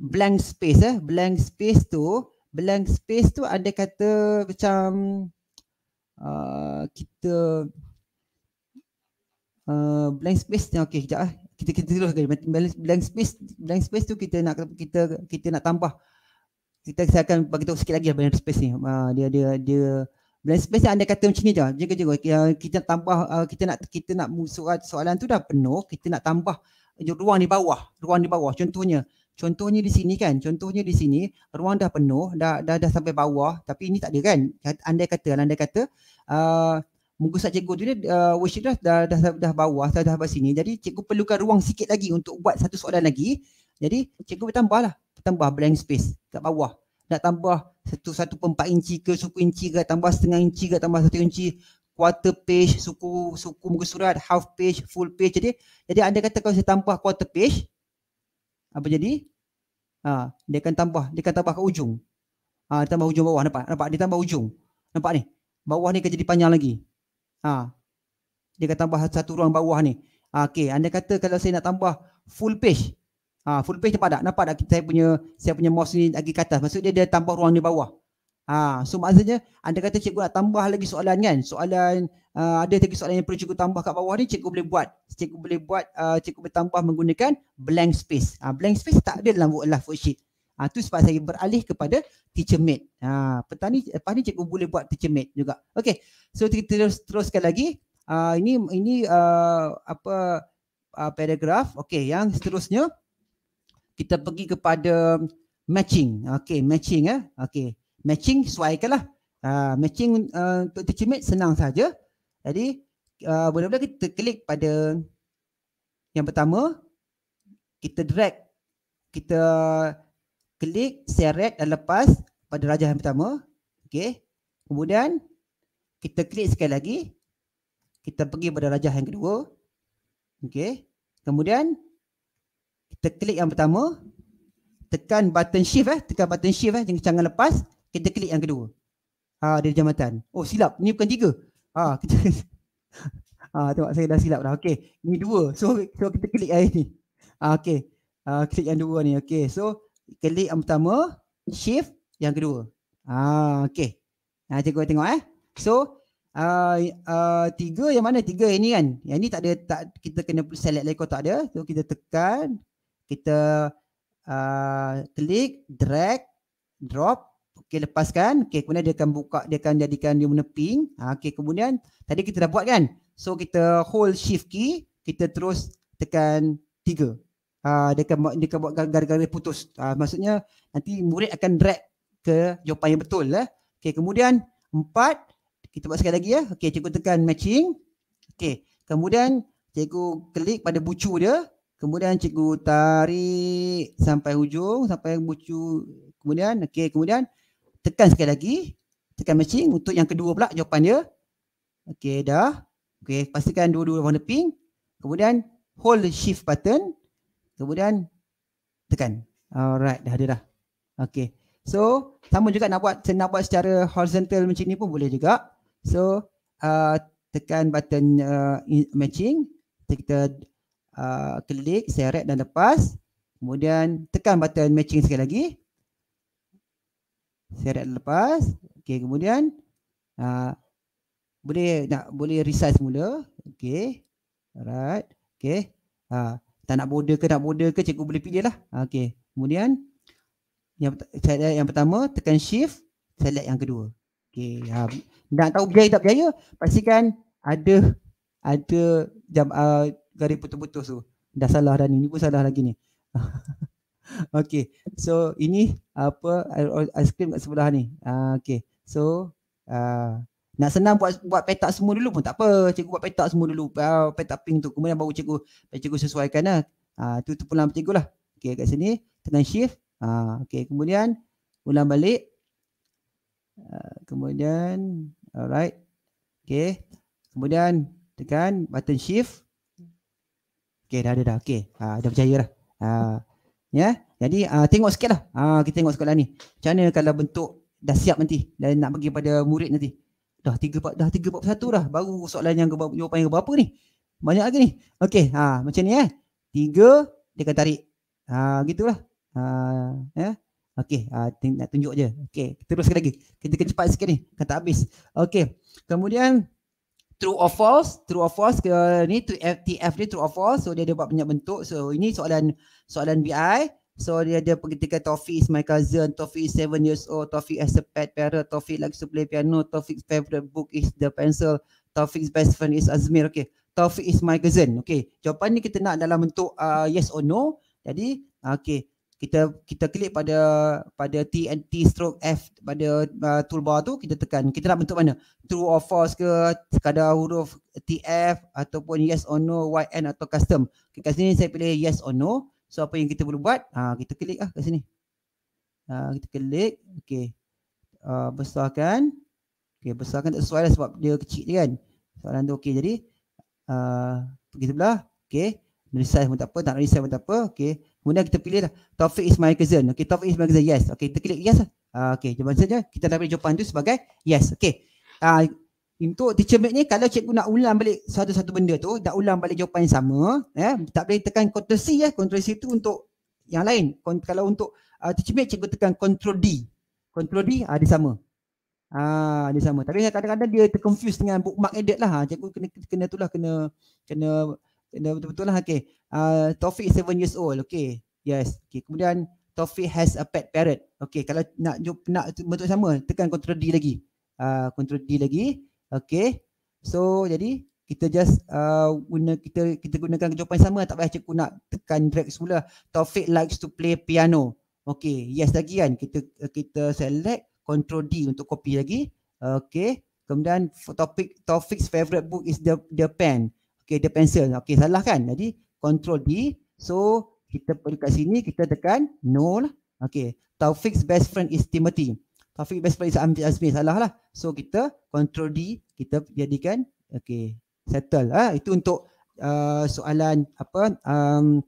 blank space eh blank space tu blank space tu ada kata macam uh, kita uh, blank space ni okey sekejap eh kita kita terus lagi blank space blank space tu kita nak kita kita nak tambah kita saya akan bagi tahu sikit lagi blank space ni uh, dia dia dia blank space ni anda kata macam ni je jaga jaga kita, kita tambah uh, kita nak kita nak surat soalan tu dah penuh kita nak tambah ruang di bawah ruang di bawah contohnya Contohnya di sini kan, contohnya di sini ruang dah penuh, dah dah, dah sampai bawah tapi ini tak ada kan. Anda kata, anda lah, kata uh, muka sat cikgu tu ni uh, worksheet dah, dah, dah, dah bawah, dah, dah sini. Jadi cikgu perlukan ruang sikit lagi untuk buat satu soalan lagi. Jadi cikgu bertambah lah, tambah blank space kat bawah. Nak tambah satu satu empat inci ke suku inci ke, tambah setengah inci ke, tambah satu inci quarter page suku suku muka surat half page full page jadi jadi anda kata kalau saya tambah quarter page apa jadi? Ha, dia akan tambah, dia akan tambah ke ujung. Ha, dia tambah ujung bawah nampak? Nampak dia tambah ujung. Nampak ni? Bawah ni akan jadi panjang lagi. Ha. Dia akan tambah satu ruang bawah ni. Ha, okay. anda kata kalau saya nak tambah full page. Ha, full page nampak tak? Nampak tak kita punya saya punya mouse ni lagi ke atas. Maksud dia dia tambah ruang ni bawah. Ha, so maksudnya anda kata cikgu nak tambah lagi soalan kan? Soalan uh, ada lagi soalan yang perlu cikgu tambah kat bawah ni cikgu boleh buat. Cikgu boleh buat uh, cikgu boleh tambah menggunakan blank space. Ha, blank space tak ada dalam Word lah, worksheet. Ha, tu sebab saya beralih kepada teacher mate. Ha, petang ni, lepas ni cikgu boleh buat teacher mate juga. Okay. So kita terus, teruskan lagi. Uh, ini ini uh, apa uh, paragraph. Okay. Yang seterusnya kita pergi kepada matching. Okay. Matching. Eh. Okay matching sesuaikan lah. Uh, ah, matching uh, untuk tercimit senang saja. Jadi uh, boleh-boleh kita klik pada yang pertama kita drag kita klik seret dan lepas pada rajah yang pertama. Okey. Kemudian kita klik sekali lagi kita pergi pada rajah yang kedua. Okey. Kemudian kita klik yang pertama tekan button shift eh tekan button shift eh jangan lepas kita klik yang kedua. Ha ada jamatan. Oh silap, ni bukan tiga. Ha kita Ha tengok saya dah silap dah. Okey, ni dua. So, so kita klik yang ini. Ha okey. Ha, klik yang dua ni. Okey. So klik yang pertama, shift yang kedua. Ha okey. Ha, nah, cikgu tengok eh. So Uh, uh, tiga yang mana tiga yang ni kan yang ni tak ada tak kita kena select lagi kalau tak ada so kita tekan kita uh, klik drag drop Okey lepaskan. Okey kemudian dia akan buka dia akan jadikan dia meneping. Ha, Okey kemudian tadi kita dah buat kan. So kita hold shift key. Kita terus tekan 3. Ha, dia, akan, dia akan buat garis-garis putus. Ha, maksudnya nanti murid akan drag ke jawapan yang betul. Eh. Okey kemudian 4. Kita buat sekali lagi ya. Okey cikgu tekan matching. Okey kemudian cikgu klik pada bucu dia. Kemudian cikgu tarik sampai hujung sampai bucu kemudian okey kemudian tekan sekali lagi tekan matching untuk yang kedua pula jawapan dia okey dah okey pastikan dua-dua warna pink kemudian hold shift button kemudian tekan alright dah ada dah okey so sama juga nak buat nak buat secara horizontal macam ni pun boleh juga so uh, tekan button uh, matching kita uh, klik seret dan lepas kemudian tekan button matching sekali lagi Syarat lepas. Okey, kemudian uh, boleh nak boleh resize mula. Okey. Alright. Okey. Uh, ah, tak nak border ke tak border ke cikgu boleh pilih lah. Ah, Okey. Kemudian yang yang pertama tekan shift select yang kedua. Okey. Uh, nak tahu berjaya tak berjaya? Pastikan ada ada jam uh, garis putus-putus tu. Dah salah dah ni. Ni pun salah lagi ni. okay. So ini apa aiskrim kat sebelah ni. Uh, okay. So uh, nak senang buat buat petak semua dulu pun tak apa. Cikgu buat petak semua dulu. Uh, petak pink tu. Kemudian baru cikgu cikgu sesuaikan lah. Itu ah, uh, tu, pulang cikgu lah. Okay kat sini. tenang shift. Uh, okay. Kemudian ulang balik. Uh, kemudian alright. Okay. Kemudian tekan button shift. Okay dah ada dah. Okay. Uh, dah percaya lah. Uh, Ya. Yeah? Jadi uh, tengok sikit lah. Uh, kita tengok sekolah ni. Macam mana kalau bentuk dah siap nanti dan nak bagi pada murid nanti. Dah 3, dah 341 dah. Baru soalan yang keberapa, jawapan yang keberapa ni. Banyak lagi ni. Okey. Ha, uh, macam ni eh. 3 dia akan tarik. Ha, uh, gitulah. Ha, uh, ya. Yeah? Okey, uh, ha, ting- nak tunjuk je. Okey, teruskan lagi. Kita kecepat sikit ni, kata habis. Okey. Kemudian true or false true or false ke ni TF ni true or false so dia ada buat banyak bentuk so ini soalan soalan BI so dia ada ketika Taufik is my cousin Taufik is 7 years old Taufik as a pet parrot Taufik likes to play piano Taufik's favorite book is the pencil Taufik's best friend is Azmir okay Taufik is my cousin okay jawapan ni kita nak dalam bentuk uh, yes or no jadi okay kita kita klik pada pada T and T stroke F pada uh, toolbar tu kita tekan kita nak bentuk mana true or false ke sekadar huruf TF ataupun yes or no YN atau custom okay, kat sini saya pilih yes or no so apa yang kita perlu buat ha, kita klik lah kat sini ha, kita klik okay. Uh, besarkan okay, besarkan tak sesuai lah sebab dia kecil je kan soalan tu okay jadi uh, pergi sebelah okay. resize pun tak apa tak resize pun tak apa okay. Kemudian kita pilih lah Taufik my Kazan. Okey Taufik my Kazan yes. Okey kita klik yes lah. Uh, Okey jawapan saja kita dapat jawapan tu sebagai yes. Okey. Uh, untuk teacher mate ni kalau cikgu nak ulang balik satu-satu benda tu nak ulang balik jawapan yang sama eh, tak boleh tekan ctrl C ya. Eh. Ctrl C tu untuk yang lain. Kon- kalau untuk uh, teacher mate cikgu tekan ctrl D. Ctrl D uh, dia sama. Ah, dia sama. Tapi kadang-kadang dia terconfuse dengan bookmark edit lah. Cikgu kena kena tu lah kena kena betul-betul lah okay. Uh, Taufik 7 years old okay yes okay. kemudian Taufik has a pet parrot okay kalau nak nak bentuk sama tekan ctrl D lagi uh, ah, ctrl D lagi okay so jadi kita just uh, guna kita kita gunakan jawapan sama tak payah cikgu nak tekan drag semula Taufik likes to play piano okay yes lagi kan kita kita select ctrl D untuk copy lagi okay kemudian topic Taufik's favorite book is the the pen Okay, the pencil. Okay, salah kan? Jadi, control D. So, kita pergi kat sini, kita tekan no lah. Okey, Taufik's best friend is Timothy. Taufik's best friend is Amir Azmi. Salah lah. So, kita control D. Kita jadikan, Okay, settle. Ha? Itu untuk uh, soalan apa, um,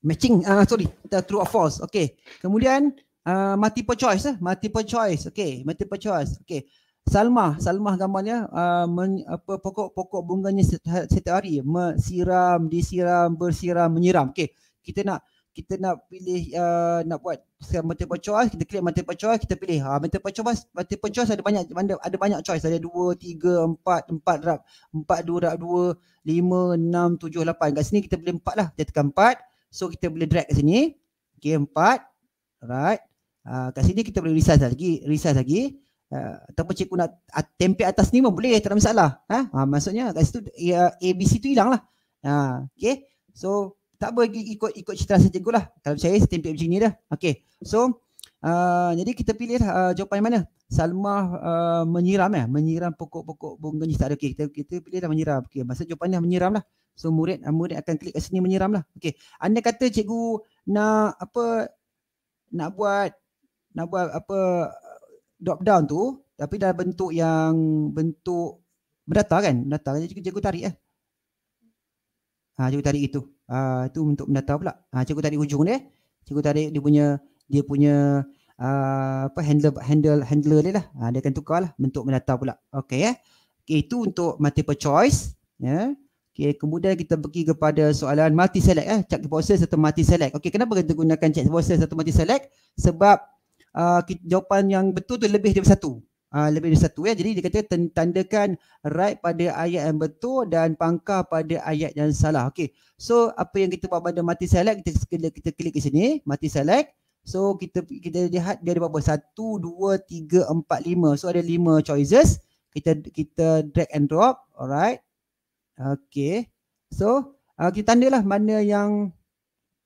matching. Ah uh, sorry, kita true or false. Okay. kemudian uh, multiple choice. Eh? Multiple choice. Okay. multiple choice. Okay. Salma, Salma gambarnya uh, apa pokok-pokok bunganya setiap hari siram, disiram, bersiram, menyiram. Okey, kita nak kita nak pilih uh, nak buat sekarang mata pencuas eh, kita klik mata pencuas eh, kita pilih ha mata pencuas mata pencuas ada banyak ada, ada banyak choice ada 2 3 4 4 rak, 4 2 rak, 2 5 6 7 8 kat sini kita boleh 4 lah kita tekan 4 so kita boleh drag kat sini okey 4 right uh, ha, kat sini kita boleh resize lagi resize lagi uh, ataupun cikgu nak tempel atas ni pun boleh tak ada masalah ha uh, maksudnya kat situ ya, ABC tu hilanglah ha uh, so tak apa ikut ikut citra saja cikgu lah kalau saya tempel macam ni dah okey so uh, jadi kita pilih uh, jawapan yang mana Salma uh, menyiram ya eh? menyiram pokok-pokok bunga ni tak ada okey kita kita pilihlah menyiram okey maksud jawapannya menyiram lah So murid murid akan klik kat sini menyiram lah. Okay. Anda kata cikgu nak apa nak buat nak buat apa drop down tu tapi dah bentuk yang bentuk mendata kan mendata kan cikgu, cikgu tarik eh ha, cikgu tarik itu ha, ah, itu untuk mendata pula ha, cikgu tarik ujung dia cikgu tarik dia punya dia punya uh, apa handle handle handler dia lah ha, dia akan tukar lah bentuk mendata pula okey eh okay, itu untuk multiple choice ya yeah. Okay, kemudian kita pergi kepada soalan multi select eh check boxes atau multi select. Okay, kenapa kita gunakan check boxes atau multi select? Sebab uh, jawapan yang betul tu lebih daripada satu. Uh, lebih daripada satu ya. Jadi dia kata tandakan right pada ayat yang betul dan pangkah pada ayat yang salah. Okey. So apa yang kita buat pada mati select kita kita, kita klik di sini, mati select. So kita kita lihat dia ada berapa? Satu, dua, tiga, empat, lima. So ada lima choices. Kita kita drag and drop. Alright. Okay. So uh, kita tandalah mana yang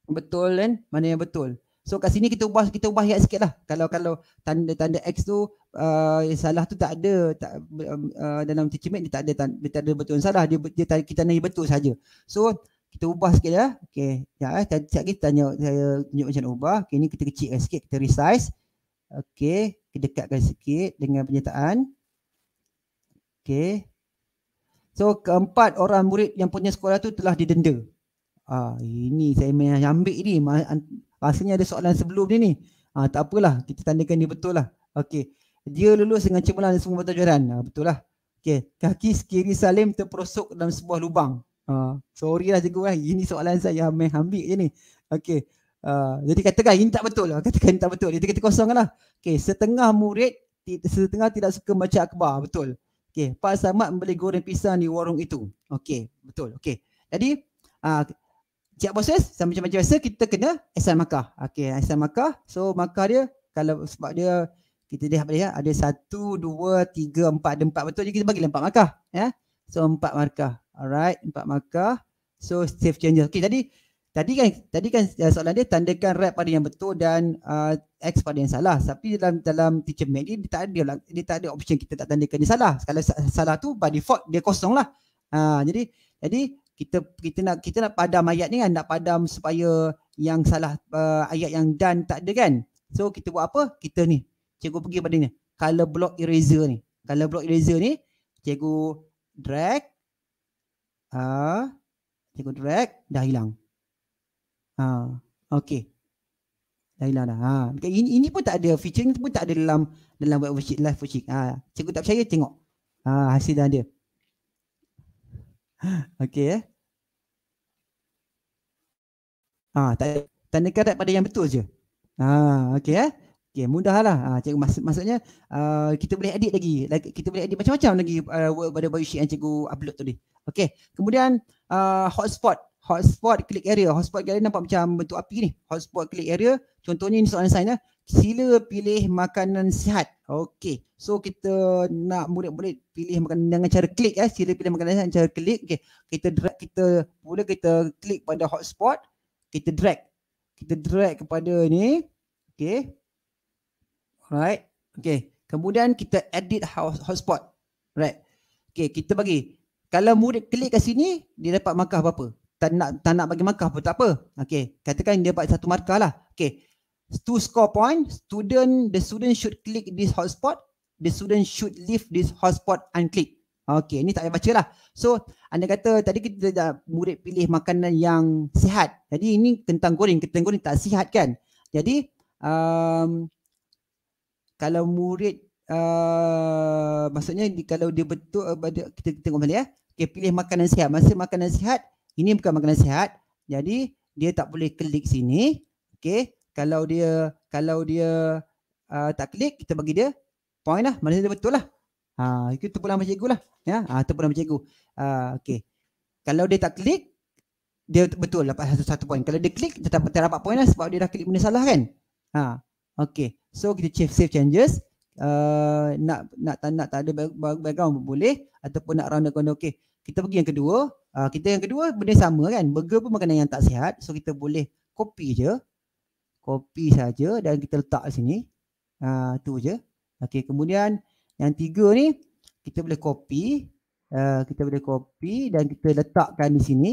betul kan? Mana yang betul. So kat sini kita ubah kita ubah ayat sikitlah. Kalau kalau tanda-tanda X tu uh, salah tu tak ada tak um, uh, dalam teaching mate dia tak ada dia tak ada betul dan salah. Dia, dia kita tanya betul saja. So kita ubah sikit ya, Okay. Ya, eh. Setiap kita tanya, saya tunjuk macam ubah. Okay, ni kita kecilkan eh, sikit. Kita resize. Okay. Kita dekatkan sikit dengan penyertaan. Okay. So, keempat orang murid yang punya sekolah tu telah didenda. Ah, ini saya main ambil ni. Rasanya ada soalan sebelum ni ni. Ha, tak apalah. Kita tandakan dia betul lah. Okey. Dia lulus dengan cemerlang dan semua pertajaran. Ha, ah, betul lah. Okey. Kaki kiri salim terperosok dalam sebuah lubang. Ha, sorry lah cikgu. Eh. Ini soalan saya yang main ambil je ni. Okey. Uh, jadi katakan ini tak betul. lah. Katakan ini tak betul. Dia kita kosong lah. Okey. Setengah murid, setengah tidak suka baca akbar. Betul. Okey. Pak Samad membeli goreng pisang di warung itu. Okey. Betul. Okey. Jadi, uh, Setiap proses sama macam macam biasa kita kena assign markah. Okey, assign markah. So markah dia kalau sebab dia kita lihat boleh ya ada satu, dua, tiga, empat, ada 4 betul je kita bagi empat markah ya. So empat markah. Alright, empat markah. So save changes. Okey, tadi tadi kan tadi kan eh, soalan dia tandakan rap pada yang betul dan uh, X pada yang salah. Tapi dalam dalam teacher mate ni dia tak ada lah, dia tak ada option kita tak tandakan dia salah. Kalau salah tu by default dia kosong lah. Uh, jadi jadi kita kita nak kita nak padam ayat ni kan nak padam supaya yang salah uh, ayat yang dan tak ada kan so kita buat apa kita ni cikgu pergi pada ni color block eraser ni color block eraser ni cikgu drag ah uh, cikgu drag dah hilang ha uh, okey dah hilang dah ha ini, ini pun tak ada feature ni pun tak ada dalam dalam web worksheet live worksheet ha cikgu tak percaya tengok ha hasil dah dia Okey eh. Ha, tak tanda kadat pada yang betul je. Ha, okey eh. Okey, mudahlah. Ha, cikgu mak, maksudnya uh, kita boleh edit lagi. Like, kita boleh edit macam-macam lagi uh, word pada bio sheet yang cikgu upload ni. Okey. Kemudian uh, hotspot hotspot klik area. Hotspot klik area nampak macam bentuk api ni. Hotspot klik area. Contohnya ini soalan saya ya. Eh. Sila pilih makanan sihat. Okey. So kita nak murid-murid pilih makanan dengan cara klik ya. Sila pilih makanan sihat dengan cara klik. Okey. Kita drag kita mula kita klik pada hotspot. Kita drag. Kita drag kepada ni. Okey. Alright. Okey. Kemudian kita edit hotspot. Right. Okey. Kita bagi. Kalau murid klik kat sini, dia dapat markah berapa? tak nak tak nak bagi markah pun tak apa. Okey, katakan dia dapat satu markah lah. Okey. To score point, student the student should click this hotspot. The student should leave this hotspot unclick. Okey, ni tak payah baca lah. So, anda kata tadi kita dah murid pilih makanan yang sihat. Jadi, ini kentang goreng. Kentang goreng tak sihat kan? Jadi, um, kalau murid, uh, maksudnya kalau dia betul, uh, kita tengok balik ya. Okey, pilih makanan sihat. Masa makanan sihat, ini bukan makanan sihat jadi dia tak boleh klik sini okey kalau dia kalau dia uh, tak klik kita bagi dia point lah mana dia betul lah ha itu pula macam cikgu lah ya ha tu pula macam cikgu uh, okey kalau dia tak klik dia betul dapat satu satu poin kalau dia klik tetap tak dapat point lah sebab dia dah klik benda salah kan ha okey so kita save save changes Uh, nak nak tak nak tak ada background pun boleh ataupun nak round the corner okey kita pergi yang kedua Ah, kita yang kedua benda sama kan burger pun makanan yang tak sihat so kita boleh kopi je kopi saja dan kita letak sini ha, tu je okey kemudian yang tiga ni kita boleh kopi uh, kita boleh kopi dan kita letakkan di sini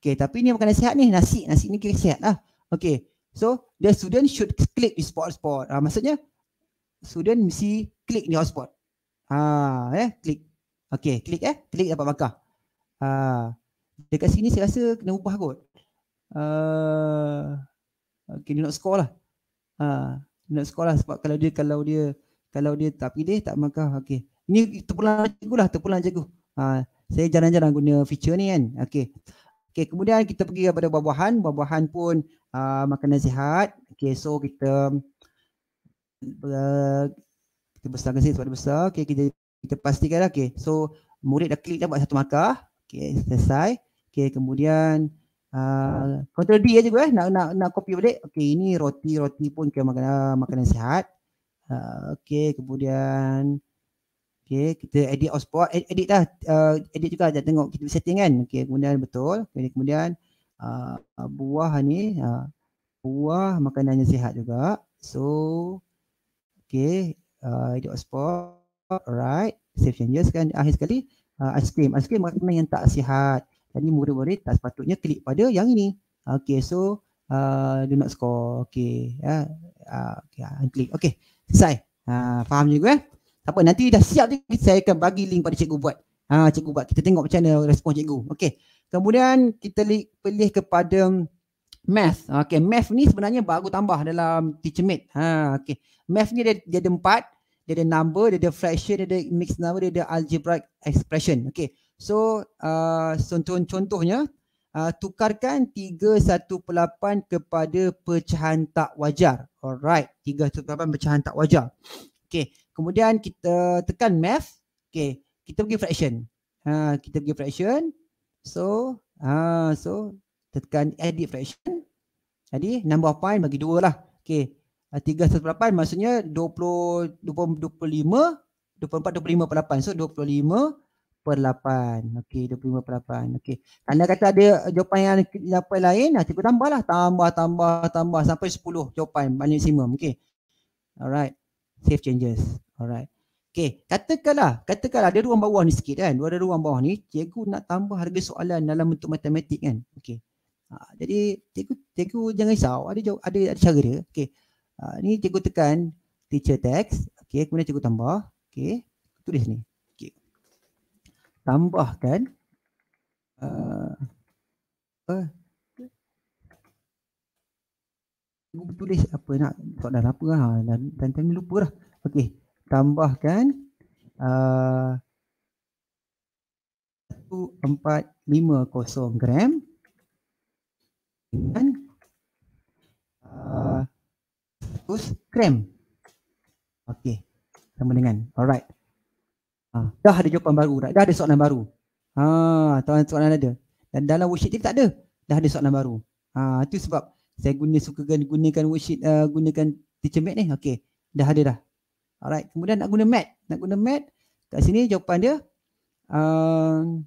okey tapi ni makanan sihat ni nasi nasi ni kira sihat lah okey so the student should click this hotspot ha, maksudnya student mesti click ni hotspot ha eh click okey click eh click dapat markah Ha. Dekat sini saya rasa kena ubah kot. Uh, ah. okay, dia nak score lah. Ha. Dia nak score lah sebab kalau dia kalau dia kalau dia tak pilih tak markah. Okey. ni terpulang cikgu lah, terpulang cikgu. Ha. Saya jarang-jarang guna feature ni kan. Okey. Okey, kemudian kita pergi kepada buah-buahan. Buah-buahan pun uh, makanan sihat. Okey, so kita uh, kita besarkan sikit sebab dia besar. Okey, kita kita pastikan lah. Okey, so murid dah klik dah buat satu markah. Okay, selesai. Okay, kemudian uh, control B aja ya juga eh. Nak, nak, nak copy balik. Okay, ini roti-roti pun kira makanan, makanan sihat. Uh, okay, kemudian Okay, kita edit outspot. Ed, edit lah. Uh, edit juga. Dah tengok kita setting kan. Okay, kemudian betul. Okay, kemudian uh, buah ni. Uh, buah makanannya sihat juga. So, okay. Uh, edit outspot. Alright. Save changes kan. Akhir sekali. Ah, ice cream, ice cream makanan yang tak sihat. Jadi murid-murid tak sepatutnya klik pada yang ini. Ah, okay, so uh, ah, do not score. Okay, ya. Uh, okay, unclick. Okay, selesai. Uh, faham juga eh? apa, nanti dah siap lagi saya akan bagi link pada cikgu buat. Ha, cikgu buat. Kita tengok macam mana respon cikgu. Okay, kemudian kita li- pilih kepada math. Okay, math ni sebenarnya baru tambah dalam teacher mate. Ha, okay. Math ni dia, dia ada empat dia ada number, dia ada fraction, dia ada mixed number, dia ada algebraic expression. Okay. So, uh, contohnya, uh, tukarkan 318 kepada pecahan tak wajar. Alright, 318 pecahan tak wajar. Okay, kemudian kita tekan math. Okay, kita pergi fraction. Ha, kita pergi fraction. So, ha, so tekan edit fraction. Jadi, number of point bagi dua lah. Okay, 3.18 ah, maksudnya 20, 20 25 24 25 per 8 so 25 8 okey 25 per 8 okey kalau kata ada jawapan yang apa lain ah cikgu tambahlah tambah tambah tambah sampai 10 jawapan maksimum okey alright safe changes alright okey katakanlah katakanlah ada ruang bawah ni sikit kan ada ruang bawah ni cikgu nak tambah harga soalan dalam bentuk matematik kan okey ha, jadi cikgu cikgu jangan risau ada ada ada cara dia okey Ha, ni cikgu tekan teacher text. Okey, kemudian cikgu tambah. Okey, tulis ni. Okey. Tambahkan. Uh, uh, cikgu tulis apa nak soalan apa lah. dan ni lupa lah. Okey, tambahkan. Uh, 1450 gram dengan uh, Us krem. Okey. Sama dengan. Alright. Ha. dah ada jawapan baru dah. ada soalan baru. Ha, ah, tuan soalan ada. Dan dalam worksheet ni tak ada. Dah ada soalan baru. Ha, itu sebab saya guna suka gunakan worksheet uh, gunakan teacher mat ni. Okey. Dah ada dah. Alright. Kemudian nak guna mat. Nak guna mat. Kat sini jawapan dia. Uh,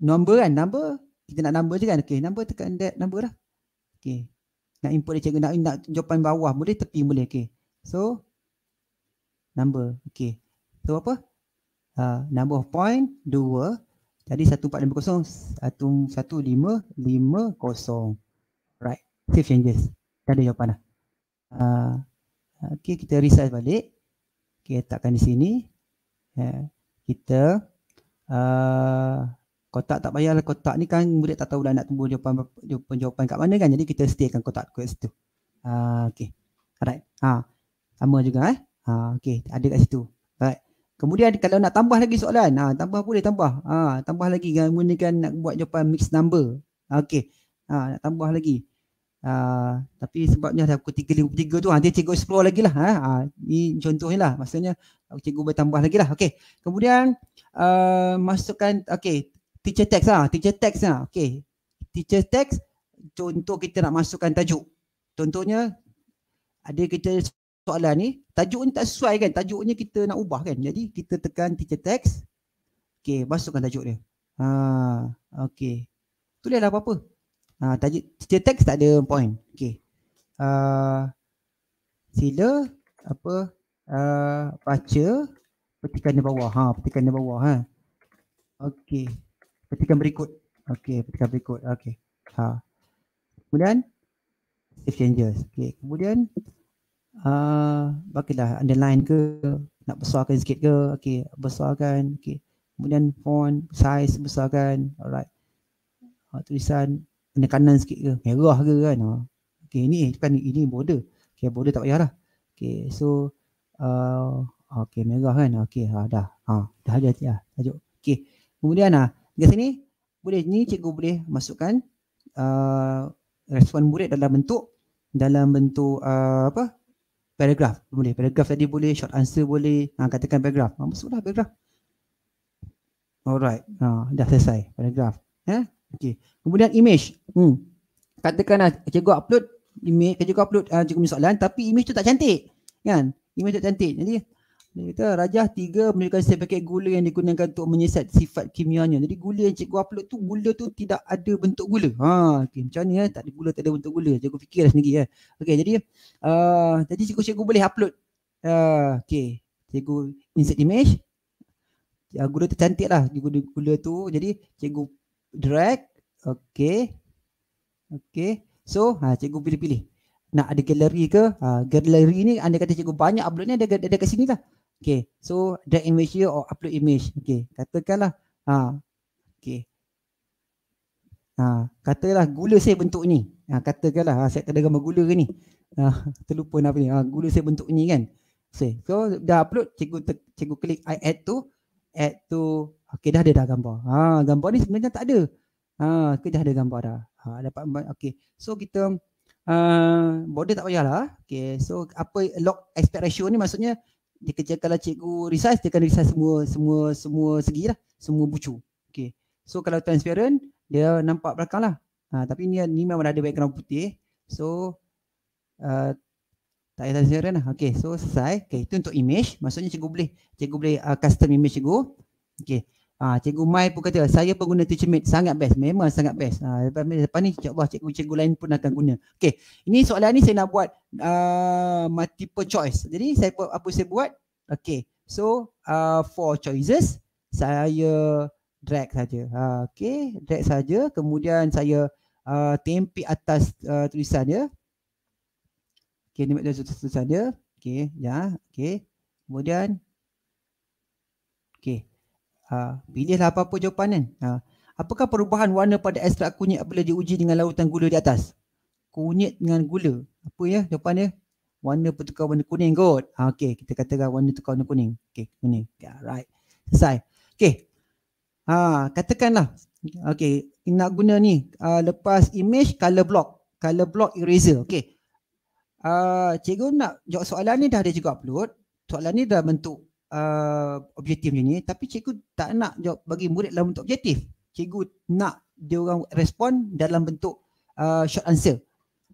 number kan. Number. Kita nak number je kan. Okey. Number tekan that number lah. Okey nak input dia cikgu nak nak jawapan bawah boleh tepi boleh okey so number okey so apa uh, number of point 2 jadi 1450 1550 right save changes tak ada jawapan dah uh, ha, okey kita resize balik kita okay, letakkan di sini uh, kita uh, kotak tak payahlah kotak ni kan murid tak tahu dah nak tunggu jawapan jawapan, jawapan kat mana kan jadi kita stay kotak kat situ uh, okey alright ha sama juga eh ha okey ada kat situ alright kemudian kalau nak tambah lagi soalan ha tambah boleh tambah ha tambah lagi kan gunakan nak buat jawapan mix number okey ha nak tambah lagi Uh, tapi sebabnya dah pukul 3.53 tu nanti cikgu explore lagi lah eh. uh, ni contoh lah maksudnya cikgu boleh tambah lagi lah okay. kemudian uh, masukkan Okey teacher text lah, teacher text lah. Okay, teacher text, contoh kita nak masukkan tajuk. Contohnya, ada kita soalan ni, tajuk ni tak sesuai kan, tajuknya kita nak ubah kan. Jadi, kita tekan teacher text, okay, masukkan tajuk dia. Ha, okay, tulis lah apa-apa. Ha, tajuk, teacher text tak ada point. Okay, uh, ha, sila apa uh, baca petikan di bawah. Ha, petikan di bawah. Ha. Okay petikan berikut. Okey, petikan berikut. Okey. Ha. Kemudian save changes. Okey, kemudian ah uh, bagilah underline ke nak besarkan sikit ke? Okey, besarkan. Okey. Kemudian font size besarkan. Alright. Ha, tulisan penekanan sikit ke? Merah ke kan? Ha. Okey, ini kan ini border. Okey, border tak payahlah. Okey, so ah uh, okey merah kan? Okey, ha dah. Ha, dah jadi ah. Tajuk. Okey. Kemudian ah di sini boleh ni cikgu boleh masukkan uh, respon murid dalam bentuk dalam bentuk uh, apa paragraf boleh paragraf tadi boleh short answer boleh ha, katakan paragraf ha, masuklah paragraf alright ha, dah selesai paragraf eh okey kemudian image hmm. katakanlah cikgu upload image cikgu upload uh, cikgu punya soalan tapi image tu tak cantik kan image tak cantik jadi dia kata rajah tiga menunjukkan sepaket gula yang digunakan untuk menyesat sifat kimianya. Jadi gula yang cikgu upload tu, gula tu tidak ada bentuk gula. Ha, okay. macam ni eh? Tak ada gula, tak ada bentuk gula. Cikgu fikirlah lah sendiri. Eh? Okay, jadi uh, jadi cikgu-cikgu boleh upload. Uh, okay, cikgu insert image. Ya, gula tu cantik lah. Gula, gula tu. Jadi cikgu drag. Okay. Okay. So, ha, cikgu pilih-pilih. Nak ada galeri ke? Ha, galeri ni anda kata cikgu banyak upload ni ada, ada kat sini lah. Okay. So the image here or upload image. Okay. Katakanlah. Ha. Okay. Ha. Katalah gula saya bentuk ni. Ha. Katakanlah. Ha. Saya ada gambar gula ke ni. Ha. Terlupa apa ni. Ha. Gula saya bentuk ni kan. So, so dah upload. Cikgu, te- cikgu klik I add to. Add to. Okay dah ada dah gambar. Ha. Gambar ni sebenarnya tak ada. Ha. Okay dah ada gambar dah. Ha. Dapat. Okay. So kita. Uh, border tak payahlah. Okay. So apa lock aspect ratio ni maksudnya dia kerja kalau cikgu resize dia akan resize semua semua semua segi lah semua bucu okey so kalau transparent dia nampak belakang lah. ha, tapi ni ni memang ada background putih so uh, tak ada transparent lah okey so selesai okey itu untuk image maksudnya cikgu boleh cikgu boleh uh, custom image cikgu okey Ah ha, cikgu Mai pun kata saya pengguna TeacherMeet sangat best memang sangat best. Ah ha, lepas ni lepas ni insyaallah cikgu-cikgu lain pun akan guna. Okey, ini soalan ni saya nak buat uh, multiple choice. Jadi saya buat apa saya buat? Okey. So uh, four choices saya drag saja. Ha okey, drag saja kemudian saya uh, tempik atas uh, tulisan dia. Okey, tempik atas tulisan dia. Okey, ya. Okey. Kemudian okey. Ha, pilihlah apa-apa jawapan kan. Ha, apakah perubahan warna pada ekstrak kunyit apabila diuji dengan larutan gula di atas? Kunyit dengan gula. Apa ya jawapan dia? Warna pertukar warna kuning kot. Ha, okay, kita katakan warna tukar warna kuning. Okay, kuning. Yeah right. Selesai. Okay. Ha, katakanlah. Okay, nak guna ni. Uh, lepas image, color block. Color block eraser. Okay. Uh, ha, cikgu nak jawab soalan ni dah ada juga upload. Soalan ni dah bentuk uh, objektif macam ni tapi cikgu tak nak jawab bagi murid dalam bentuk objektif cikgu nak dia orang respon dalam bentuk uh, short answer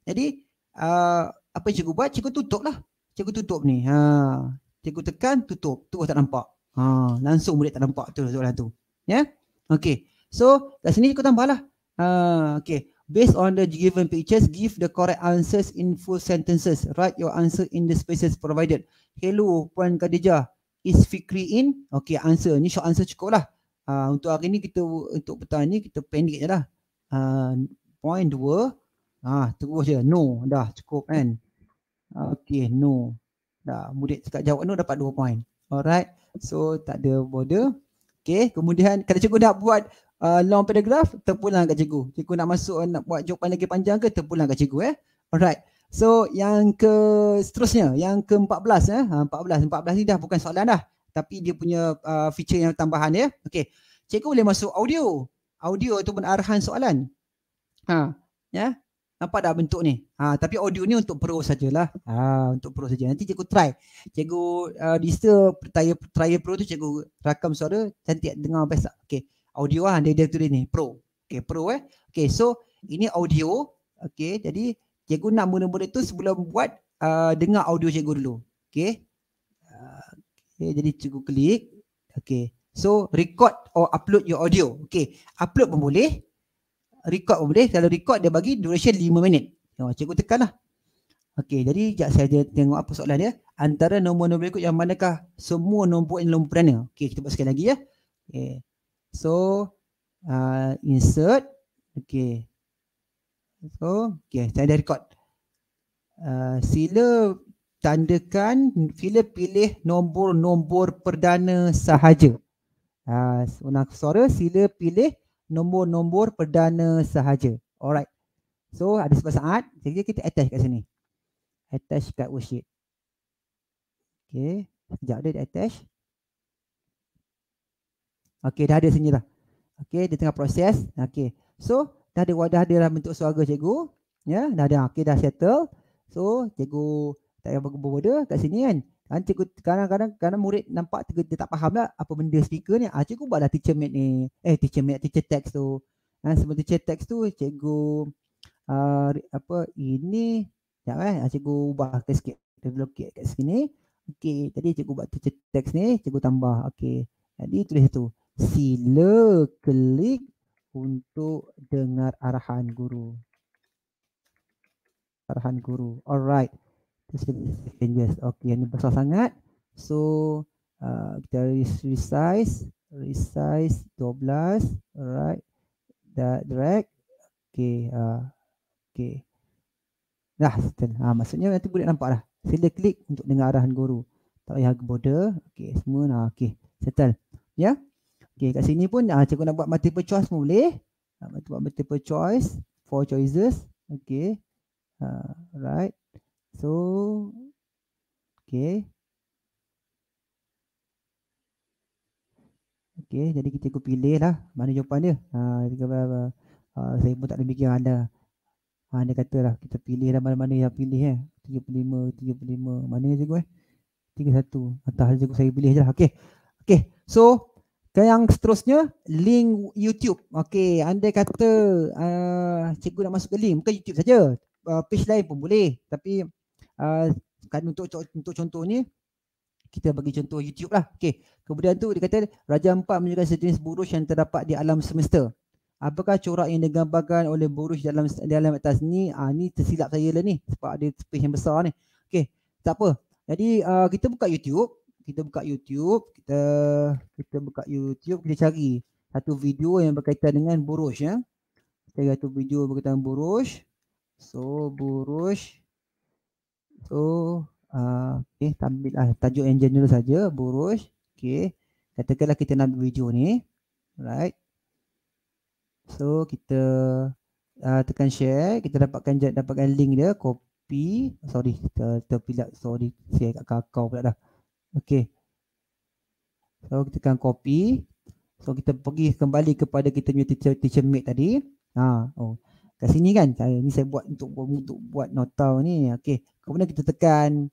jadi uh, apa yang cikgu buat cikgu tutup lah cikgu tutup ni ha. cikgu tekan tutup terus tak nampak ha. langsung murid tak nampak tu soalan tu ya yeah? Okay. so kat sini cikgu tambah lah uh, ha. okay. Based on the given pictures, give the correct answers in full sentences. Write your answer in the spaces provided. Hello, Puan Khadijah is fikri in okey answer ni short answer cukup lah uh, untuk hari ni kita untuk petang ni kita pendek je lah uh, point 2 Ah, terus je. No. Dah cukup kan. Okay. No. Dah. Murid cakap jawab no dapat 2 point. Alright. So tak ada border. Okay. Kemudian kalau cikgu nak buat uh, long paragraph terpulang kat cikgu. Cikgu nak masuk nak buat jawapan lagi panjang ke terpulang kat cikgu eh. Alright. So yang ke seterusnya, yang ke eh? ha, empat belas ya. Eh? 14 14 ni dah bukan soalan dah. Tapi dia punya uh, feature yang tambahan ya. okay. Cikgu boleh masuk audio. Audio tu pun arahan soalan. Ha, ya. apa dah bentuk ni. Ha, tapi audio ni untuk pro sajalah. Ha, untuk pro saja. Nanti cikgu try. Cikgu uh, distor trial, try pro tu cikgu rakam suara cantik dengar best tak? Okey. Audio lah dia dia tu ni pro. okay pro eh. okay. so ini audio. okay, jadi cikgu nak mula murid tu sebelum buat uh, dengar audio cikgu dulu. Okay. Uh, okay. Jadi cikgu klik. Okay. So record or upload your audio. Okay. Upload pun boleh. Record pun boleh. Kalau record dia bagi duration 5 minit. Oh, cikgu tekan lah. Okay. Jadi sekejap saya je tengok apa soalan dia. Antara nombor-nombor berikut yang manakah semua nombor yang nombor perdana. Okay. Kita buat sekali lagi ya. Okay. So uh, insert. Okay. So, okay, saya dah record. Uh, sila tandakan, sila pilih nombor-nombor perdana sahaja. Uh, nak suara, sila pilih nombor-nombor perdana sahaja. Alright. So, ada sebuah saat, jadi kita attach kat sini. Attach kat worksheet. Okay, sekejap dia attach. Okay, dah ada sini lah. Okay, dia tengah proses. Okay, so dah ada wadah dia dah bentuk suara cikgu ya dah ada okey dah settle so cikgu tak payah bagi bodoh dah kat sini kan kan cikgu kadang-kadang kadang murid nampak cikgu, dia tak faham lah apa benda speaker ni ah cikgu buatlah teacher mate ni eh teacher mate teacher text tu ha, sebelum teacher text tu cikgu uh, apa ini jap eh ah, cikgu ubah ke sikit dia blokir kat sini okey tadi cikgu buat teacher text ni cikgu tambah okey jadi tulis tu sila klik untuk dengar arahan guru. Arahan guru. Alright. This is changes. Okay, ini besar sangat. So, uh, kita resize. Resize 12. Alright. That drag. Okay. Uh, okay. Nah, settle. Ha, maksudnya nanti boleh nampak dah. Sila klik untuk dengar arahan guru. Tak payah border. Okay, semua. Nah, okay, settle. Ya. Yeah? Okay, kat sini pun ah, cikgu nak buat multiple choice pun boleh. Ah, nak buat multiple choice. Four choices. Okay. Ah, right. So, okay. Okay, jadi kita cikgu pilih lah mana jawapan dia. Ah, cikgu, ah, saya pun tak ada fikir anda. Ah, anda kata lah kita pilih lah mana-mana yang pilih eh. 35, 35. Mana cikgu eh? 31. Atas cikgu saya pilih je lah. Okay. Okay. So, dan yang seterusnya link YouTube. Okey, anda kata uh, cikgu nak masuk ke link bukan YouTube saja. Uh, page lain pun boleh tapi uh, kan untuk untuk contoh ni kita bagi contoh YouTube lah. Okey. Kemudian tu dia kata Raja Empat menunjukkan sejenis burus yang terdapat di alam semesta. Apakah corak yang digambarkan oleh burus dalam di alam atas ni? Ah ni tersilap saya lah ni sebab ada space yang besar ni. Okey. Tak apa. Jadi uh, kita buka YouTube kita buka YouTube, kita kita buka YouTube, kita cari satu video yang berkaitan dengan burush ya. Kita cari satu video berkaitan burush. So burush. So uh, ah, okay, tambil ah, tajuk yang general saja burush. Okay. Katakanlah kita nak video ni. Right. So kita uh, tekan share, kita dapatkan dapatkan link dia, copy. Sorry, kita terpilak. Sorry, saya kat kakau pula dah. Okey. So kita tekan copy. So kita pergi kembali kepada kita punya teacher, teacher mate tadi. Ha, oh. Kat sini kan saya ni saya buat untuk buat untuk buat nota ni. Okey. Kemudian kita tekan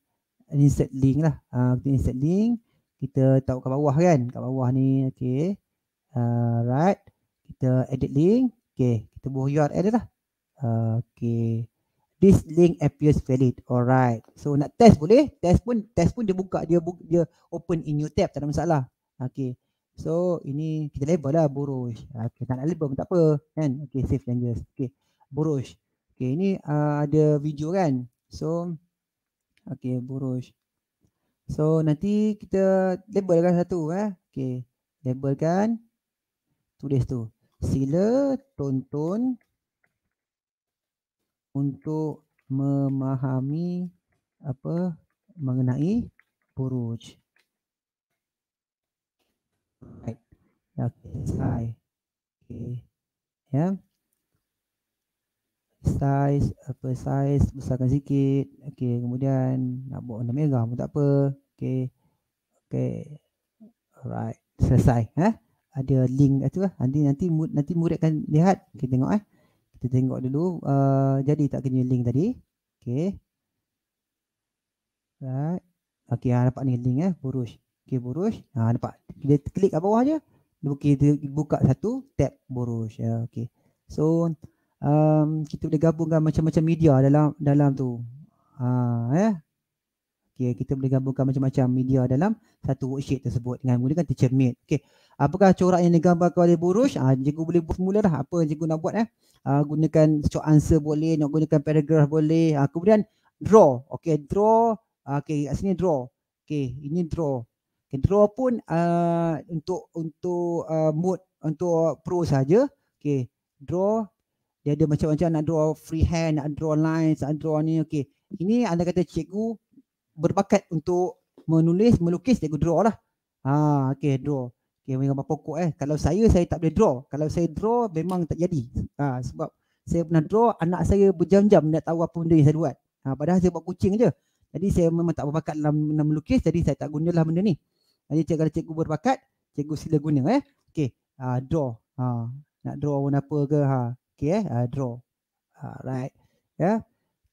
insert link lah. Ha, kita insert link. Kita tahu kat bawah kan. Kat bawah ni. Okey. Alright. Uh, kita edit link. Okey. Kita buat URL dia lah. Uh, Okey this link appears valid. Alright. So nak test boleh? Test pun test pun dia buka dia bu- dia open in new tab tak ada masalah. Okay. So ini kita label lah burush. Okay, tak nak label tak apa. Kan? Okay, save changes. Okay, burush. Okay, ini uh, ada video kan? So, okay, burush. So, nanti kita labelkan satu. Eh? Okay, labelkan. Tulis tu. Sila tonton untuk memahami apa mengenai buruj. Right. Okay, sky. Okay. Ya. Yeah. Size, apa size, besarkan sikit. Okay, kemudian nak buat warna merah pun tak apa. Okay. Okay. Alright, selesai. Eh? Ada link itu. lah. Nanti, nanti, nanti murid akan lihat. Kita okay, tengok eh. Kita tengok dulu uh, jadi tak kena link tadi. Okey. Right. Okey, ha, ah, nampak ni link eh, burush. Okey, burush. Ah, ha, nampak. Kita klik kat bawah je. Dia kita buka satu tab burush. Ya, okey. So um, kita boleh gabungkan macam-macam media dalam dalam tu. Ha, eh. Ya? Okay, ya, kita boleh gabungkan macam-macam media dalam satu worksheet tersebut dengan menggunakan teacher mate. Okey, apakah corak yang digambarkan oleh burush? Ah, cikgu boleh buat semula apa yang cikgu nak buat eh. Ha, gunakan short answer boleh, nak gunakan paragraph boleh. Ha, kemudian draw. Okey, draw. Ah, okey, kat sini draw. Okey, ini draw. Okay, draw pun uh, untuk untuk uh, mood, untuk pro saja. Okey, draw. Dia ada macam-macam nak draw freehand, nak draw lines, nak draw ni. Okey, ini anda kata cikgu berbakat untuk menulis, melukis, dia draw lah. Ha, okay, draw. Okay, main gambar pokok eh. Kalau saya, saya tak boleh draw. Kalau saya draw, memang tak jadi. Ha, sebab saya pernah draw, anak saya berjam-jam nak tahu apa benda yang saya buat. Ha, padahal saya buat kucing je. Jadi saya memang tak berbakat dalam, dalam melukis, jadi saya tak gunalah benda ni. Jadi cik, kalau cikgu berbakat, cikgu sila guna eh. Okay, ha, draw. Ha, nak draw warna apa ke? Ha. Okay, eh? ha, draw. Alright. Ya. Yeah.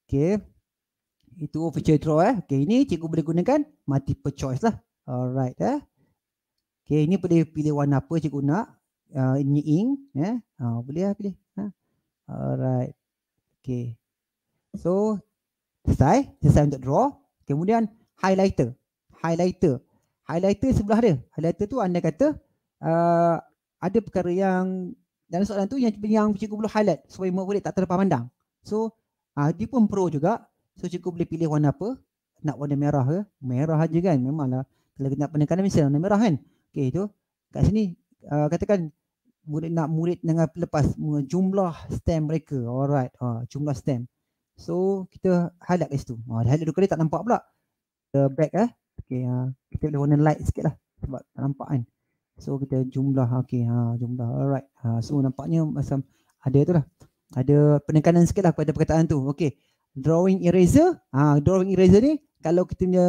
Okay itu over official draw eh. Okay, ini cikgu boleh gunakan multiple choice lah. Alright eh. Okay, ini boleh pilih warna apa cikgu nak. Uh, ini ink. Eh. Uh, boleh lah pilih. Huh. Ha. Alright. Okay. So, selesai. Selesai untuk draw. Kemudian, highlighter. Highlighter. Highlighter sebelah dia. Highlighter tu anda kata uh, ada perkara yang dalam soalan tu yang, yang cikgu perlu highlight supaya murid tak terlepas pandang. So, uh, dia pun pro juga. So cikgu boleh pilih warna apa? Nak warna merah ke? Merah aja kan. Memanglah kalau kita nak penekanan mesti warna merah kan. Okey itu. Kat sini uh, katakan murid nak murid dengan lepas jumlah stem mereka. Alright. Ha, jumlah stem. So kita highlight kat situ. Ha, dah highlight dua kali tak nampak pula. The back eh. Okey. Uh, kita boleh warna light sikit lah. Sebab tak nampak kan. So kita jumlah. Okey. Ha, jumlah. Alright. Ha, so nampaknya macam ada tu lah. Ada penekanan sikit lah pada perkataan tu. Okey drawing eraser ha, drawing eraser ni kalau kita punya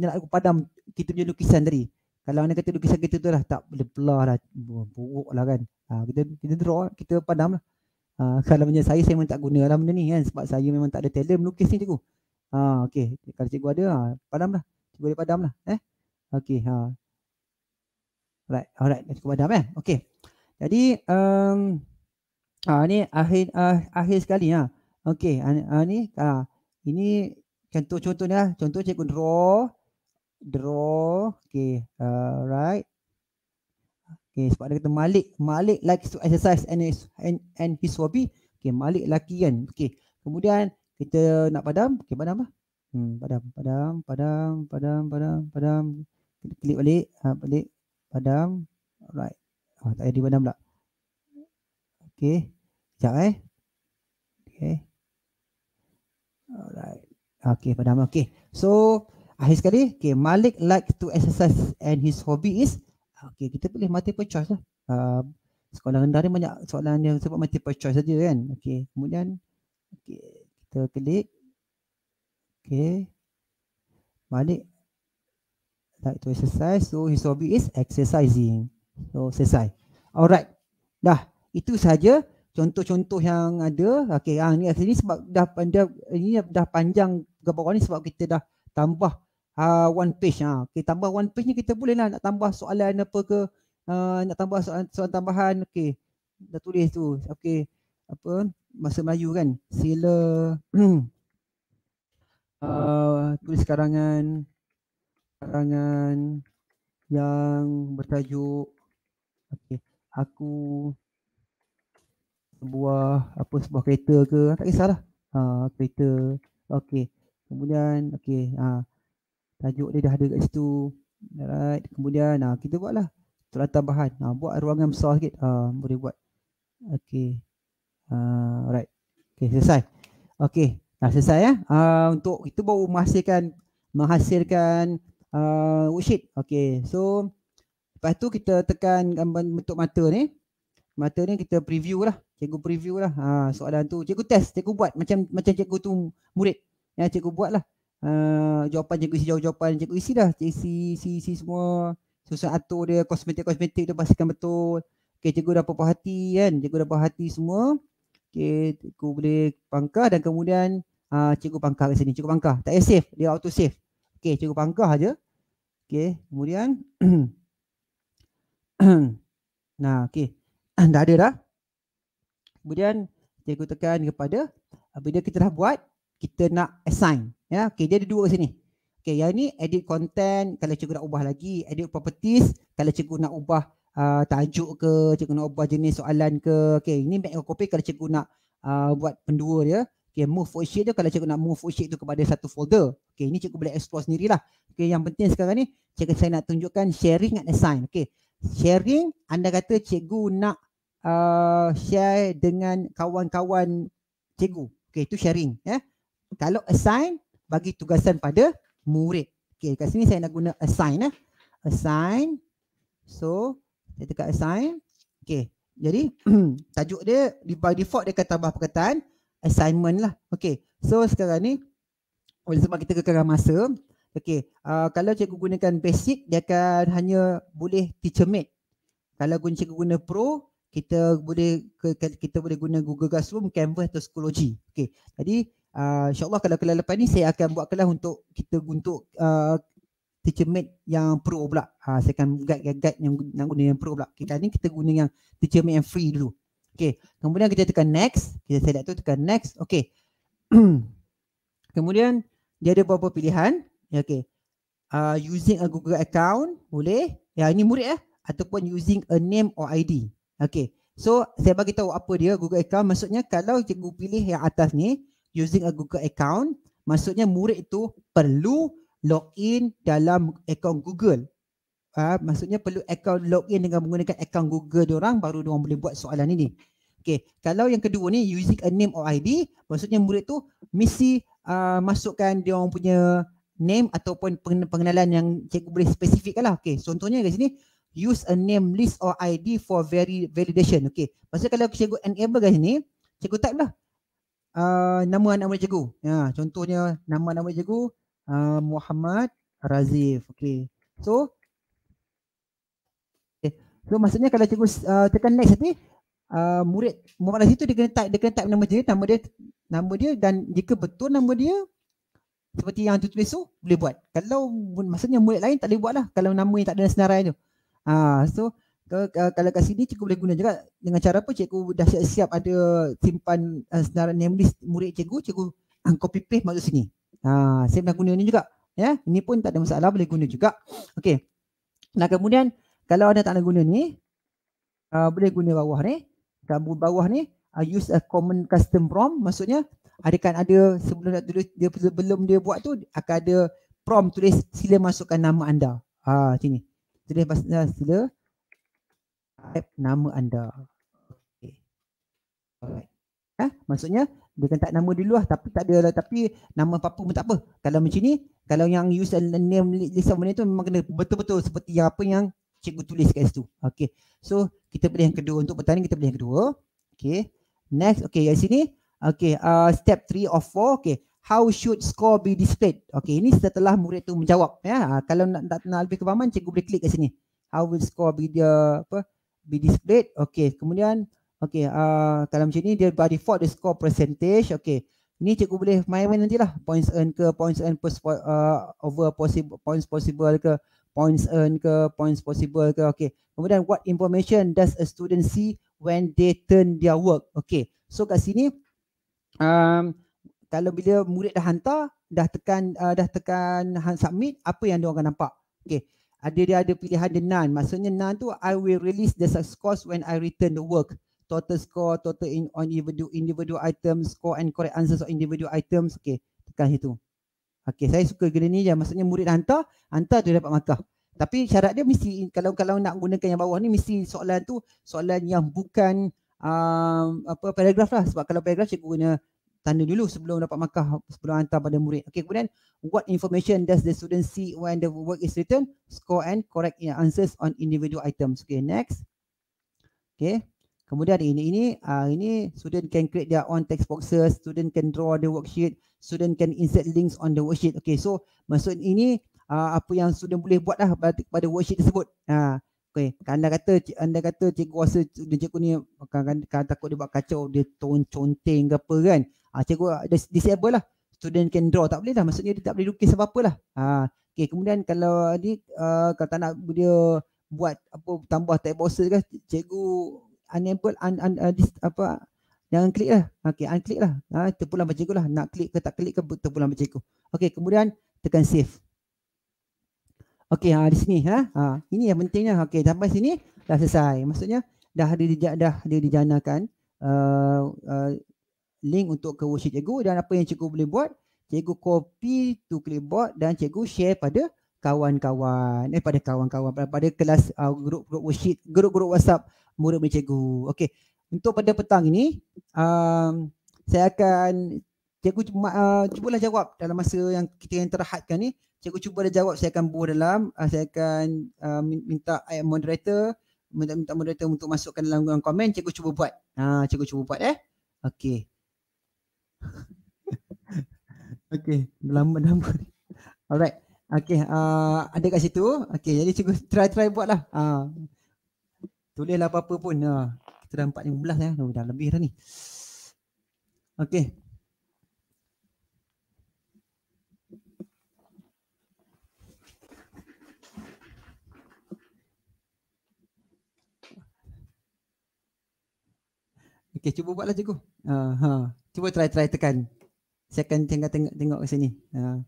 nak aku padam kita punya lukisan tadi kalau mana kata lukisan kita tu lah tak boleh pelah lah buruk lah kan ha, kita, kita draw kita padam lah ha, kalau punya saya saya memang tak guna lah benda ni kan sebab saya memang tak ada talent melukis ni cikgu ha, ok kalau cikgu ada ha, padam lah cikgu boleh padam lah eh ok ha. alright alright cikgu padam eh ok jadi um, ha, ni akhir, uh, akhir sekali ha. Okey, uh, ni uh, ini contoh-contoh dia. Contoh cikgu draw draw. Okey, alright. Uh, okey, sebab dia kata Malik, Malik likes to exercise and his, and, and his hobby. Okey, Malik laki kan. Okey. Kemudian kita nak padam. Okey, padam lah. Hmm, padam, padam, padam, padam, padam, padam. Klik balik, ha, balik. Padam. Alright. Oh, tak jadi padam pula. Okey. Sekejap eh. Okey. Alright. Okay, padam, Okay. So, akhir sekali. Okay, Malik like to exercise and his hobby is. Okay, kita pilih multiple choice lah. Uh, sekolah rendah ni banyak soalan yang sebab multiple choice saja kan. Okay, kemudian. Okay, kita klik. Okay. Malik like to exercise. So, his hobby is exercising. So, selesai. Alright. Dah. Itu sahaja contoh-contoh yang ada okey ha ni sini sebab dah pandai ini dah panjang gambar ni sebab kita dah tambah uh, one page ha okey tambah one page ni kita boleh lah nak tambah soalan apa ke uh, nak tambah soalan, soalan tambahan okey dah tulis tu okey apa bahasa Melayu kan sila uh, tulis karangan karangan yang bertajuk okey aku sebuah apa sebuah kereta ke tak kisahlah ha, kereta okey kemudian okey ha, tajuk dia dah ada kat situ alright kemudian ha, kita buatlah tulatan bahan ha, buat ruangan besar sikit ha, boleh buat okey ha, alright okey selesai okey dah selesai ya ha, untuk kita baru menghasilkan menghasilkan uh, worksheet okey so lepas tu kita tekan gambar bentuk mata ni mata ni kita preview lah cikgu preview lah ha, soalan tu cikgu test cikgu buat macam macam cikgu tu murid ya cikgu buat lah ha, jawapan cikgu isi jawapan cikgu isi dah cikgu isi, isi, isi semua susah atur dia kosmetik kosmetik tu pastikan betul okay cikgu dah puas hati kan cikgu dah puas hati semua okay, cikgu boleh pangkah dan kemudian ha, cikgu pangkah kat sini cikgu pangkah tak payah save dia auto save okay cikgu pangkah aja okay, kemudian nah okay, dah ada dah kemudian cikgu tekan kepada bila kita dah buat kita nak assign ya okey dia ada dua kat sini okey yang ni edit content kalau cikgu nak ubah lagi edit properties kalau cikgu nak ubah uh, tajuk ke cikgu nak ubah jenis soalan ke okey ini make copy kalau cikgu nak uh, buat pendua dia okey move worksheet dia kalau cikgu nak move worksheet tu kepada satu folder okey ini cikgu boleh explore sendirilah okey yang penting sekarang ni cikgu saya nak tunjukkan sharing and assign okey sharing anda kata cikgu nak uh, share dengan kawan-kawan cikgu. Okey, itu sharing ya. Yeah. Kalau assign bagi tugasan pada murid. Okey, kat sini saya nak guna assign eh. Assign. So, saya tekan assign. Okey. Jadi, tajuk dia di by default dia akan tambah perkataan assignment lah. Okey. So, sekarang ni oleh sebab kita kekangan masa, okey. Uh, kalau cikgu gunakan basic dia akan hanya boleh teacher mate. Kalau guna cikgu guna pro, kita boleh kita boleh guna Google Classroom, Canvas atau Schoology. Okey. Jadi uh, insyaallah kalau kelas lepas ni saya akan buat kelas untuk kita untuk uh, teacher mate yang pro pula. Ha, saya akan guide guide yang nak guna yang pro pula. Okey, kali ni kita guna yang teacher mate yang free dulu. Okey. Kemudian kita tekan next, kita select tu tekan next. Okey. Kemudian dia ada beberapa pilihan. Okey. Uh, using a Google account boleh. Ya ini murid eh ataupun using a name or ID. Okay. So saya bagi tahu apa dia Google account. Maksudnya kalau cikgu pilih yang atas ni using a Google account, maksudnya murid itu perlu login dalam account Google. Ah, maksudnya perlu account login dengan menggunakan account Google dia orang baru dia boleh buat soalan ini. Okay. Kalau yang kedua ni using a name or ID, maksudnya murid tu mesti uh, masukkan dia orang punya name ataupun pengenalan yang cikgu boleh spesifikkan lah. Okay. Contohnya kat sini, use a name list or ID for very validation. Okay. Pasal kalau cikgu enable kat ni, cikgu type lah. Uh, nama anak murid cikgu. Ya, contohnya nama anak murid cikgu uh, Muhammad Razif. Okay. So okay. Eh, so maksudnya kalau cikgu uh, tekan next nanti uh, murid Muhammad Razif tu dia kena type, dia kena type nama dia, nama dia nama dia dan jika betul nama dia seperti yang tu tulis tu boleh buat. Kalau maksudnya murid lain tak boleh buat lah kalau nama yang tak ada senarai tu. Ha, so eh, kalau kat sini cikgu boleh guna juga dengan cara apa cikgu dah siap-siap ada simpan uh, senarai name list murid cikgu, cikgu uh, copy paste masuk sini. Ha, siap dah guna ni juga. Ya, yeah? ini pun tak ada masalah boleh guna juga. Okey. Nah, kemudian kalau anda tak nak guna ni, uh, boleh guna bawah ni. Tabu bawah ni uh, use a common custom prom. maksudnya adakan ada sebelum dia, tulis, dia sebelum dia buat tu akan ada prom. tulis sila masukkan nama anda. Ha sini. Jadi pastinya sila type nama anda. Okay. Alright. Eh, maksudnya dia kan tak nama dulu lah tapi tak ada tapi nama apa-apa pun tak apa. Kalau macam ni, kalau yang use and name list of tu memang kena betul-betul seperti yang apa yang cikgu tulis kat situ. Okey. So, kita pilih yang kedua untuk petani kita pilih yang kedua. Okey. Next, okey, yang sini. Okey, uh, step 3 of 4. Okey how should score be displayed? Okay, ini setelah murid tu menjawab ya. Ha, kalau nak nak, nak lebih kefahaman cikgu boleh klik kat sini. How will score be dia apa? be displayed? Okay, kemudian okay, uh, kalau macam ni dia by default the score percentage. Okay. Ini cikgu boleh main-main nanti lah. Points earned ke, points earned per, uh, over possible, points possible ke, points earned ke, points possible ke. Okay. Kemudian what information does a student see when they turn their work? Okay. So kat sini, um, kalau bila murid dah hantar dah tekan uh, dah tekan hand submit apa yang dia orang akan nampak okey ada dia ada pilihan the none maksudnya none tu i will release the scores when i return the work total score total in on individual individual items score and correct answers on individual items okey tekan situ okey saya suka guna ni je maksudnya murid dah hantar hantar dia dapat markah tapi syarat dia mesti kalau kalau nak gunakan yang bawah ni mesti soalan tu soalan yang bukan um, apa paragraf lah sebab kalau paragraf cikgu guna tanda dulu sebelum dapat markah sebelum hantar pada murid. Okey kemudian what information does the student see when the work is written? Score and correct answers on individual items. Okey next. Okey. Kemudian ini ini uh, ini student can create their own text boxes, student can draw the worksheet, student can insert links on the worksheet. Okey so maksud ini uh, apa yang student boleh buat lah pada worksheet tersebut. Ha. Uh, Okay. Anda kata anda kata cikgu rasa cikgu ni kan, kan, takut dia buat kacau, dia tone conteng ke apa kan ha, cikgu ah, dis- disable lah student can draw tak boleh lah maksudnya dia tak boleh lukis apa-apa lah ha, ah, okay, kemudian kalau ni uh, kalau tak nak dia buat apa tambah tag boxes ke cikgu unable un, un, uh, dis, apa jangan klik lah okay, unclick lah ha, terpulang macam cikgu lah nak klik ke tak klik ke terpulang macam cikgu okay, kemudian tekan save Okey ha di sini ha. ha ini yang pentingnya okey sampai sini dah selesai maksudnya dah ada dah ada dijanakan link untuk ke worksheet cikgu dan apa yang cikgu boleh buat cikgu copy to clipboard dan cikgu share pada kawan-kawan eh pada kawan-kawan pada, pada kelas uh, grup-grup worksheet grup-grup WhatsApp murid murid cikgu okey untuk pada petang ini um, saya akan cikgu uh, cubalah jawab dalam masa yang kita yang terhadkan ni cikgu cuba dah jawab saya akan buat dalam uh, saya akan uh, minta uh, moderator minta minta moderator untuk masukkan dalam komen cikgu cuba buat ha uh, cikgu cuba buat eh okey okay, lama lama. Alright. Okay, uh, ada kat situ. Okay, jadi cuba try try buatlah. Ah. Uh, lah apa-apa pun. Uh, kita dah 4.15 ya. Eh. Oh, dah lebih dah ni. Okay. Okay, cuba buatlah cikgu. Uh, ah, Huh. Ha. Cuba try try tekan. Saya akan tengah tengok tengok ke sini. Ha.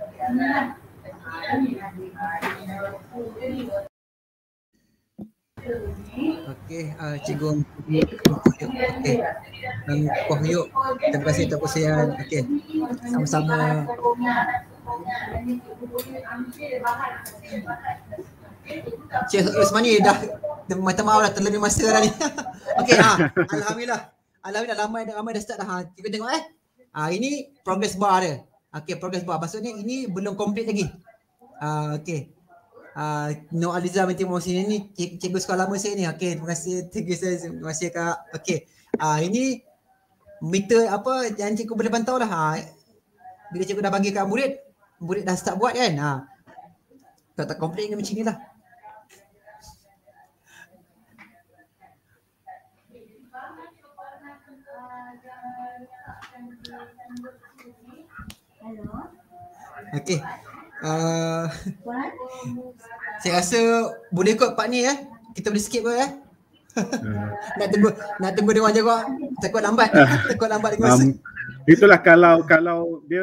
Uh, I mean, Okey, uh, Cikgu Kohyuk. Okey, Bang yuk, Terima kasih Tuan Kusian. Okey, sama-sama. Cik Usmani dah mata mahu dah terlebih masa dah ni. Okey, ha. Alhamdulillah. Alhamdulillah ramai dah ramai dah start dah. Ha. Cikgu tengok eh. Ha, ini progress bar dia. Okey, progress bar. Maksudnya ini belum complete lagi. Ha, okey uh, ah, Nur Aliza binti Mohsin ini cikgu sekolah lama saya ni. Okey, terima kasih cikgu saya. Terima kasih kak. Okey. Uh, ini meter apa yang cikgu boleh pantau lah. Uh, bila cikgu dah bagi kat murid, murid dah start buat kan. Uh, tak tak komplain macam ni lah. Okay. Uh, What? saya rasa boleh kot part ni eh. Kita boleh skip kot eh. nak tunggu nak tunggu dia orang jawab. Takut lambat. Ah. Takut lambat dia um, Itulah kalau kalau dia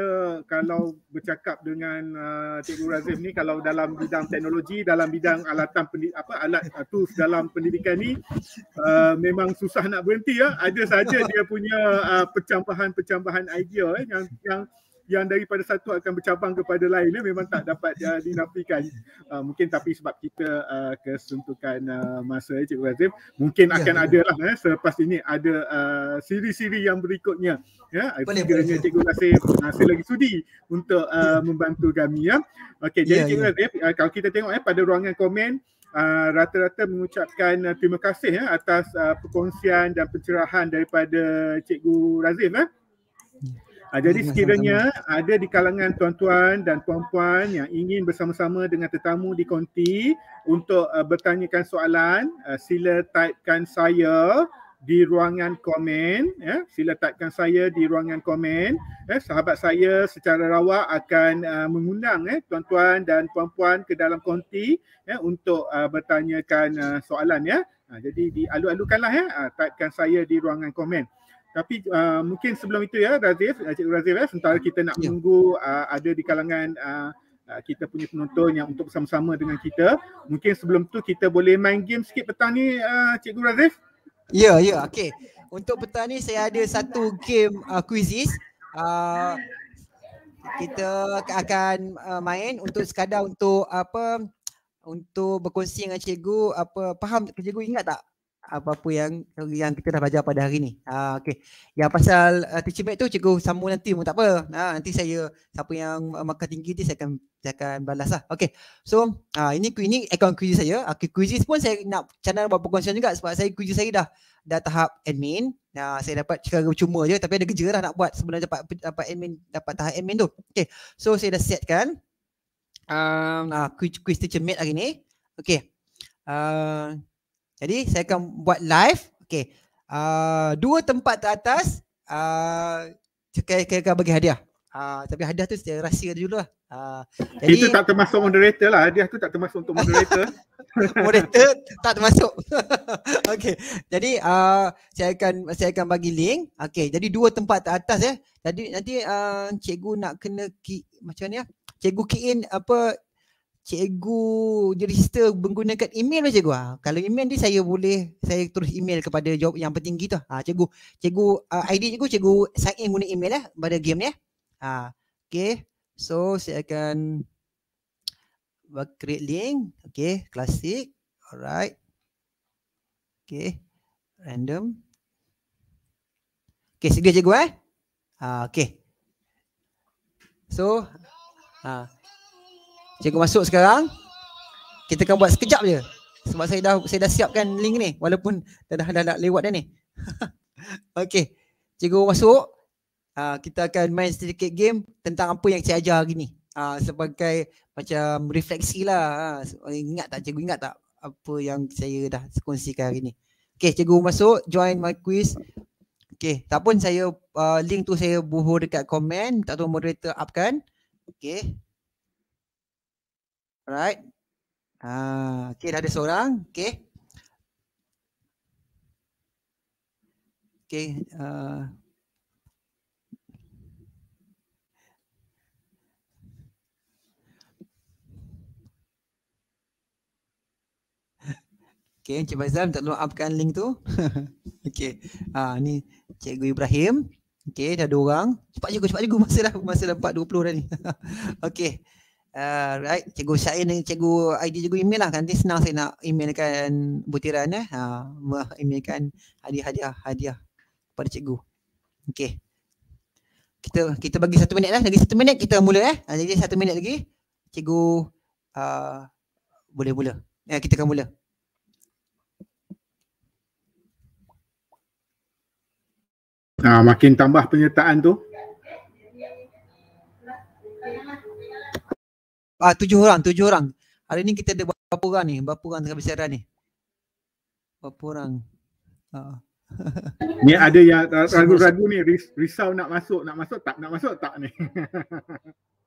kalau bercakap dengan uh, Cikgu Razif ni kalau dalam bidang teknologi, dalam bidang alatan pendid, apa alat uh, tools dalam pendidikan ni uh, memang susah nak berhenti ya. Ada saja dia punya uh, percambahan-percambahan idea eh, yang yang yang daripada satu akan bercabang kepada lainnya memang tak dapat uh, dinafikan. Uh, mungkin tapi sebab kita uh, kesuntukan uh, masa eh, Cik Razif, mungkin ya, akan ya. ada lah eh, selepas ini ada uh, siri-siri yang berikutnya. Ya, Sekiranya uh, Cikgu Razif masih uh, lagi sudi untuk uh, membantu kami. Ya. Okey, jadi ya, Cikgu ya. Razif, uh, kalau kita tengok eh, pada ruangan komen, Uh, rata-rata mengucapkan uh, terima kasih ya, atas uh, perkongsian dan pencerahan daripada Cikgu Razif. Eh. Ha, jadi ya, sekiranya sama-sama. ada di kalangan tuan-tuan dan puan-puan yang ingin bersama-sama dengan tetamu di konti untuk uh, bertanyakan soalan, uh, sila typekan saya di ruangan komen. Ya. Sila typekan saya di ruangan komen. Ya. Sahabat saya secara rawak akan uh, mengundang eh, tuan-tuan dan puan-puan ke dalam konti ya, untuk uh, bertanyakan uh, soalan. Ya. Ha, jadi dialu-alukanlah ya, uh, typekan saya di ruangan komen. Tapi uh, mungkin sebelum itu ya Razif, Encik uh, Razif ya, sementara kita nak yeah. menunggu uh, ada di kalangan uh, uh, kita punya penonton yang untuk bersama-sama dengan kita. Mungkin sebelum tu kita boleh main game sikit petang ni uh, Cikgu Razif? Ya, yeah, ya. Yeah, okay. Untuk petang ni saya ada satu game uh, quizzes. Uh, kita akan uh, main untuk sekadar untuk apa untuk berkongsi dengan cikgu apa faham cikgu ingat tak apa-apa yang yang kita dah belajar pada hari ni. Ha uh, okey. Yang pasal uh, teaching back tu cikgu sambung nanti pun tak apa. Ha uh, nanti saya siapa yang markah tinggi ni saya akan saya akan balaslah. Okey. So uh, ini ini account quiz saya. Okey quiz pun saya nak channel buat perkongsian juga sebab saya quiz saya dah dah tahap admin. Ha uh, saya dapat cara cuma je tapi ada kerja dah nak buat sebelum dapat dapat admin dapat tahap admin tu. Okey. So saya dah setkan um, uh, quiz, quiz teacher mate hari ni. Okey. Uh, jadi saya akan buat live. Okey, Uh, dua tempat teratas. Ah, saya uh, akan bagi hadiah. Uh, tapi hadiah tu saya rahsia dulu lah. Uh, jadi, Itu tak termasuk moderator lah. Hadiah tu tak termasuk untuk moderator. moderator tak termasuk. Okey. Jadi uh, saya akan saya akan bagi link. Okey. Jadi dua tempat teratas ya. Eh. Jadi nanti uh, cikgu nak kena ki, macam ni lah. Ya? Cikgu key in apa cikgu dia register menggunakan email macam lah, gua. Ha, kalau email ni saya boleh saya terus email kepada jawab yang penting gitu. Ha cikgu, cikgu uh, ID cikgu, cikgu sign in guna email lah pada game ni eh. Ha okey. So saya akan buat create link. Okey, classic. Alright. Okey. Random. Okey, sedia cikgu eh. Ha okey. So ha uh, Cikgu masuk sekarang. Kita akan buat sekejap je. Sebab saya dah saya dah siapkan link ni walaupun dah dah, dah, dah lewat dah ni. Okey. Cikgu masuk. Uh, kita akan main sedikit game tentang apa yang saya ajar hari ni. Uh, sebagai macam refleksi lah. Uh, ingat tak cikgu ingat tak apa yang saya dah kongsikan hari ni. Okey, cikgu masuk join my quiz. Okey, tak pun saya uh, link tu saya buhur dekat komen, tak tahu moderator up kan? Okey. Alright. Ha, ah, okay, dah ada seorang. Okay. Okay. Uh. Ah. Okay, Encik Faizal minta tolong upkan link tu. okay, ha, ah, ni Cikgu Ibrahim. Okay, dah ada orang. Cepat cikgu, cepat cikgu. Masa dah, masa dah 4.20 dah ni. okay. Uh, right, cikgu Syain dengan cikgu ID cikgu email lah nanti senang saya nak emailkan butiran eh ha, uh, emailkan hadiah-hadiah hadiah kepada cikgu Okay kita kita bagi satu minit lah lagi satu minit kita mula eh ah, jadi satu minit lagi cikgu uh, boleh mula eh, kita akan mula Nah, makin tambah penyertaan tu, Ah tujuh orang, tujuh orang. Hari ni kita ada berapa orang ni? Berapa orang tengah bersiaran ni? Berapa orang? Ah. ni ada yang ragu-ragu ni risau nak masuk nak masuk tak nak masuk tak ni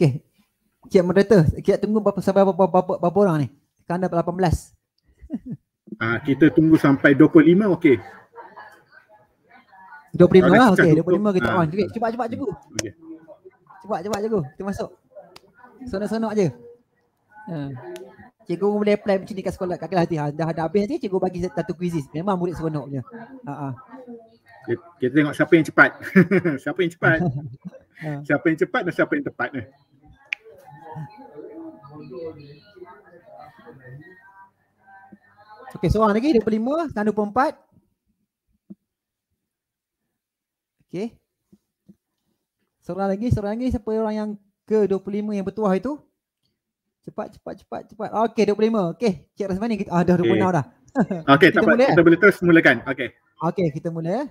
Okey. Kiat moderator, kiat tunggu berapa sampai berapa, berapa, berapa, berapa orang ni? Sekarang dah 18. Ah uh, kita tunggu sampai 25 okey. 25 lah, okey. 25 kita ha. on. Okay. Cepat-cepat cikgu. Okay. Cepat-cepat cikgu. Kita masuk. Sonok-sonok aje. Ha. Cikgu boleh apply macam ni kat sekolah. Kat kelas ha. Dah, ada habis nanti cikgu bagi satu kuisis. Memang murid seronok punya. Ha -ha. Kita, kita tengok siapa yang cepat. siapa yang cepat. Ha. Siapa yang cepat dan siapa yang tepat. Ha. Okey, seorang lagi 25 tahun 24. Okey. Seorang lagi, seorang lagi siapa orang yang ke 25 yang bertuah itu? Cepat cepat cepat cepat. Okey, 25. Okey, Cik Rasmani kita ah, dah 26 okay. dah. Okey, tak apa. Kita boleh terus mulakan. Okey. Okey, kita mula ya.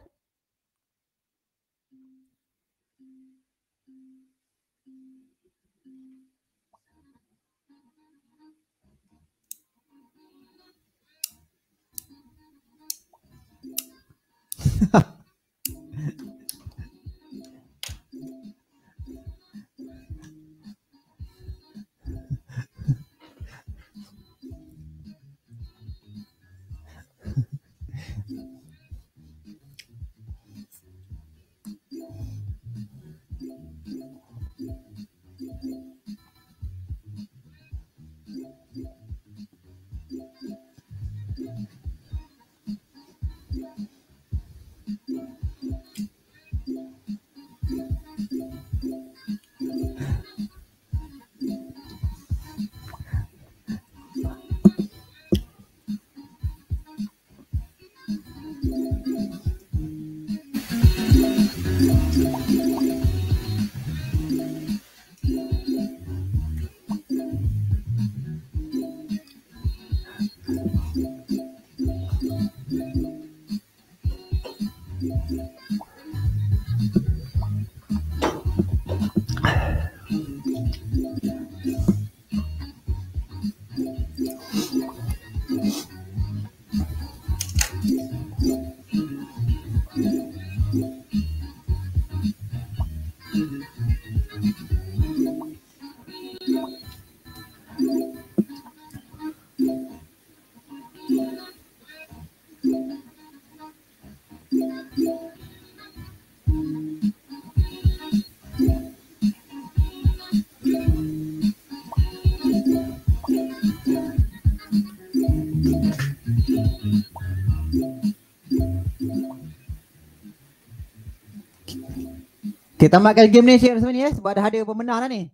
Kita tamatkan game ni share sebenarnya ya sebab dah ada pemenang lah ni.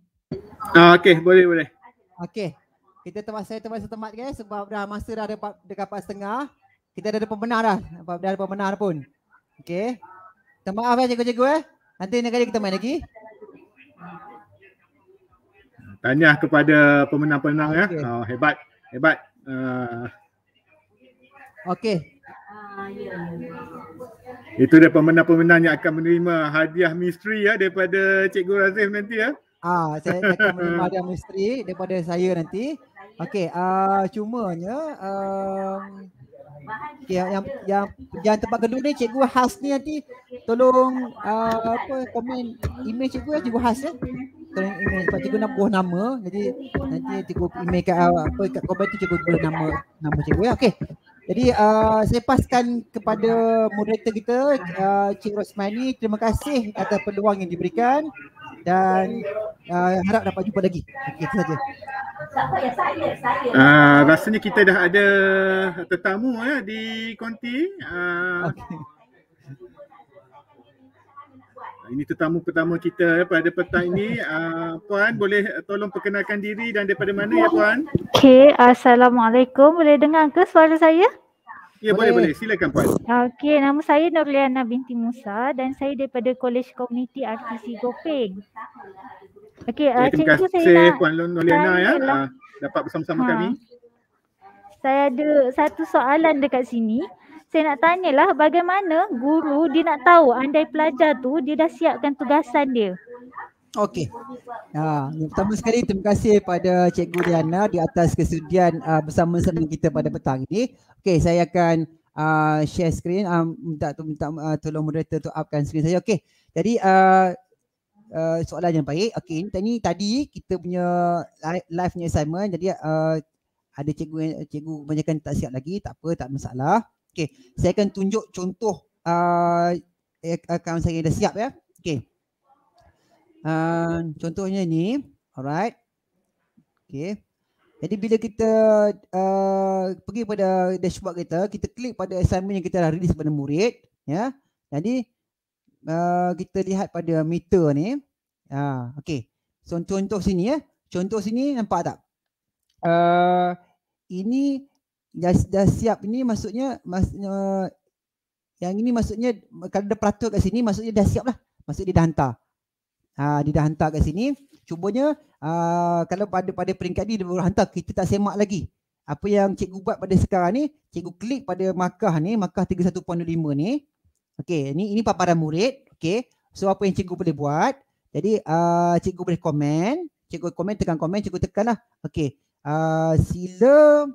Ah okey boleh boleh. Okey. Kita terpaksa saya terpaksa tamat guys sebab dah masa dah dekat pas tengah Kita dah ada pemenang dah. Sebab dah ada pemenang dah pun. Okey. Kita maaf eh cikgu-cikgu eh. Nanti nak kita main lagi. Tanya kepada pemenang-pemenang okay. ya. Oh, hebat. Hebat. Uh... Okey. Itu dia pemenang-pemenang yang akan menerima hadiah misteri ya daripada Cikgu Razif nanti ya. Ah, saya akan menerima hadiah misteri daripada saya nanti. Okey, uh, cumanya um, ah, okay, yang, yang, yang tempat kedua ni cikgu khas ni nanti tolong uh, apa komen email cikgu ya cikgu khas ya. Tolong email sebab cikgu nak buah nama jadi nanti cikgu email kat apa kat komen tu cikgu boleh nama nama cikgu ya. Okey. Jadi uh, saya paskan kepada moderator kita uh, Cik Rosmani terima kasih atas peluang yang diberikan dan uh, harap dapat jumpa lagi. Okey saja. Siapa yang saya saya. Uh, rasanya kita dah ada tetamu ya di konti. Uh, ah. okay. Ah, ini tetamu pertama kita eh, pada petang ini. Uh, Puan boleh eh, tolong perkenalkan diri dan daripada mana ya Puan? Okay, Assalamualaikum. Boleh dengar ke suara saya? Ya boleh boleh. boleh. Silakan Puan. Okay, nama saya Nurliana binti Musa dan saya daripada College Community RTC Gopeng. Okey, okay, uh, terima kasih saya nak lah. Puan Nurliana ya. Uh, dapat bersama-sama ha. kami. Saya ada satu soalan dekat sini saya nak tanyalah bagaimana guru dia nak tahu andai pelajar tu dia dah siapkan tugasan dia. Okey. Ha, yang pertama sekali terima kasih pada Cikgu Diana di atas kesudian uh, ah, bersama-sama kita pada petang ini. Okey, saya akan uh, share screen. Uh, minta minta uh, tolong moderator tu upkan screen saya. Okey. Jadi uh, uh, soalan yang baik. Okey, tadi tadi kita punya live punya assignment. Jadi uh, ada cikgu cikgu kebanyakan tak siap lagi. Tak apa, tak masalah. Okey, saya akan tunjuk contoh uh, ah, eh, akaun saya dah siap ya. Okey. Uh, contohnya ni. Alright. Okey. Jadi bila kita uh, pergi pada dashboard kita, kita klik pada assignment yang kita dah release pada murid. ya. Jadi uh, kita lihat pada meter ni. Uh, okay. so, contoh sini ya. Contoh sini nampak tak? Uh, ini dah, dah siap ini maksudnya maksudnya eh, yang ini maksudnya kalau ada peratur kat sini maksudnya dah siap lah. Maksudnya dia dah hantar. Ha, dia dah hantar kat sini. Cubanya ha, kalau pada pada peringkat ni dia baru hantar kita tak semak lagi. Apa yang cikgu buat pada sekarang ni, cikgu klik pada markah ni, markah 31.5 ni. Okey, ni ini paparan murid. Okey. So apa yang cikgu boleh buat? Jadi uh, cikgu boleh komen, cikgu komen tekan komen, cikgu tekanlah. Okey. Uh, sila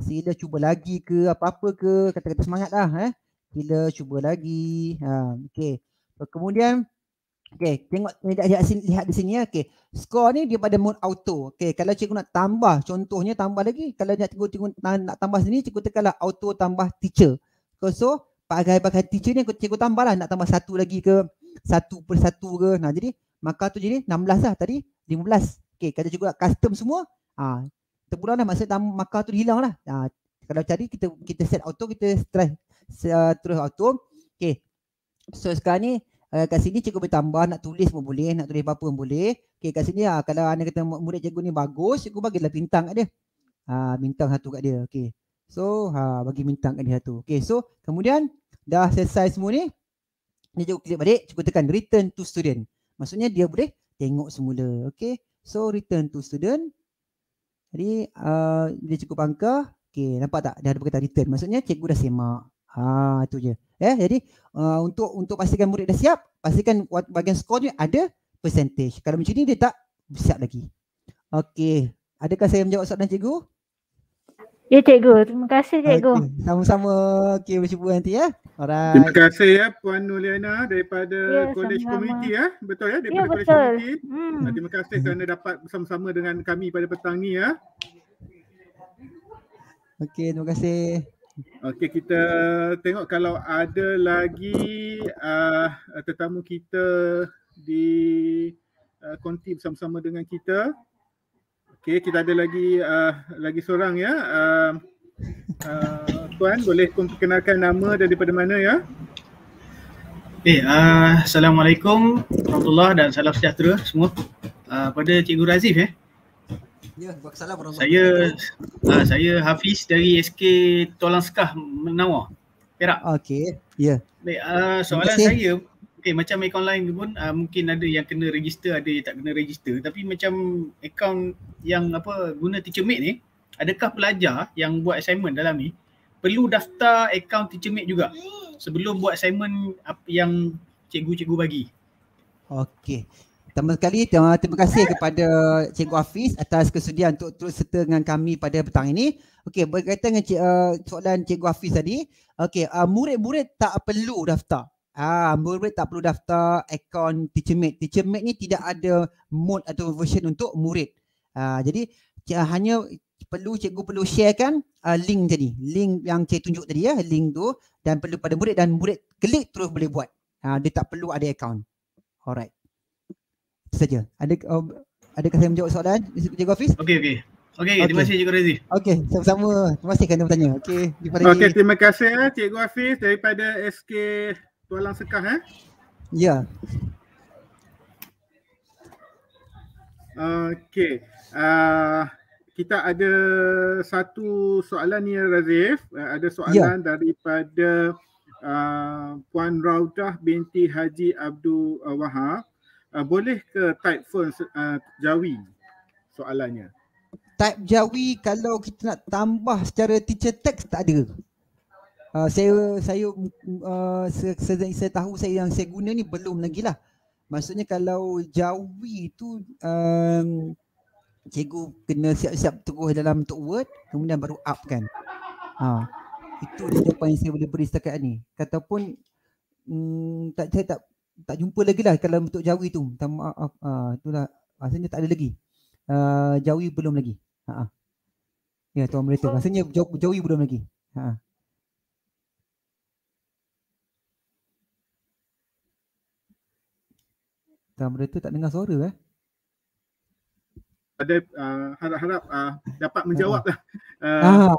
sila cuba lagi ke apa-apa ke kata-kata semangat lah eh sila cuba lagi ha okey so, kemudian okay, tengok lihat, lihat, lihat di sini ya okey skor ni dia pada mode auto okay. kalau cikgu nak tambah contohnya tambah lagi kalau nak cikgu, cikgu nak, nak tambah sini cikgu tekanlah auto tambah teacher so, pakai so, pakai teacher ni cikgu, tambah lah nak tambah satu lagi ke satu per satu ke nah jadi maka tu jadi 16 lah tadi 15 Okay, kalau cikgu nak custom semua ha terpulang dah maksudnya tam, markah tu hilang lah ha, kalau cari kita kita set auto kita stress uh, terus auto Okay, so sekarang ni uh, kat sini cikgu boleh tambah nak tulis pun boleh nak tulis apa pun boleh Okay kat sini uh, kalau anda kata murid cikgu ni bagus cikgu bagilah bintang kat dia ha, bintang satu kat dia Okay, so ha, bagi bintang kat dia satu Okay, so kemudian dah selesai semua ni dia cikgu klik balik cikgu tekan return to student maksudnya dia boleh tengok semula Okay, so return to student jadi uh, dia cukup angka. Okey, nampak tak? Dia ada perkataan return. Maksudnya cikgu dah semak. Ha, itu je. Eh, jadi uh, untuk untuk pastikan murid dah siap, pastikan bahagian skor ni ada percentage. Kalau macam ni dia tak siap lagi. Okey, adakah saya menjawab soalan cikgu? Ya. Ya cikgu, terima kasih cikgu. Okay. Sama-sama. Okey, berjumpa nanti ya. Alright. Terima kasih ya Puan Nuliana daripada ya, College Community ya. Betul ya daripada ya, College Community. Hmm. Terima kasih kerana dapat bersama-sama dengan kami pada petang ni ya. Okey, terima kasih. Okey, kita tengok kalau ada lagi uh, tetamu kita di uh, konti bersama-sama dengan kita. Okey, kita ada lagi uh, lagi seorang ya. Uh, uh, tuan boleh perkenalkan nama daripada mana ya? Okey, eh, uh, assalamualaikum warahmatullahi dan salam sejahtera semua. Uh, pada Cikgu Razif eh. Ya, salam Saya uh, saya Hafiz dari SK Tolang Sekah Menawar. Perak. Okey. Ya. Yeah. Baik, uh, soalan saya Okay, eh, macam account lain pun uh, mungkin ada yang kena register, ada yang tak kena register. Tapi macam account yang apa guna teacher mate ni, adakah pelajar yang buat assignment dalam ni perlu daftar account teacher mate juga sebelum buat assignment yang cikgu-cikgu bagi? Okay. Pertama sekali terima kasih kepada Cikgu Hafiz atas kesudian untuk terus serta dengan kami pada petang ini. Okey berkaitan dengan cik, uh, eh, soalan Cikgu Hafiz tadi, okey uh, murid-murid tak perlu daftar. Ah, murid tak perlu daftar account teacher mate. Teacher mate ni tidak ada mode atau version untuk murid. Ah, jadi ah, hanya perlu cikgu perlu sharekan ah, link tadi. Link yang cikgu tunjuk tadi ya, link tu dan perlu pada murid dan murid klik terus boleh buat. Ah, dia tak perlu ada account. Alright. Itu saja. Ada oh, adakah saya menjawab soalan? Cikgu Hafiz? Okey okey. Okey, okay. terima kasih Cikgu Razif. Okey, sama-sama. Terima kasih kerana bertanya. Okey, okay, terima kasih Cikgu Hafiz daripada SK 12 answer ka hai yeah okay kita ada satu soalan ni Razif uh, ada soalan yeah. daripada uh, puan Raudah binti Haji Abdul Wahab uh, boleh ke type phone uh, jawi soalannya type jawi kalau kita nak tambah secara teacher text tak ada Ah, saya saya uh, ah, saya saya tahu saya yang saya guna ni belum lagi lah. Maksudnya kalau jawi tu um, cikgu kena siap-siap terus dalam untuk word kemudian baru up kan. Ha. Itu dia jawapan yang saya boleh beri setakat ni. Ataupun um, tak saya tak tak jumpa lagi lah kalau untuk jawi tu. Minta maaf. Uh, itulah. Maksudnya tak ada lagi. Uh, jawi belum lagi. Ha. ha. Ya Tuan Merita. Maksudnya jawi belum lagi. Ha. ha. Dan mereka tak dengar suara eh. Ada harap-harap ah, uh, ah, dapat ah. menjawab uh, ah,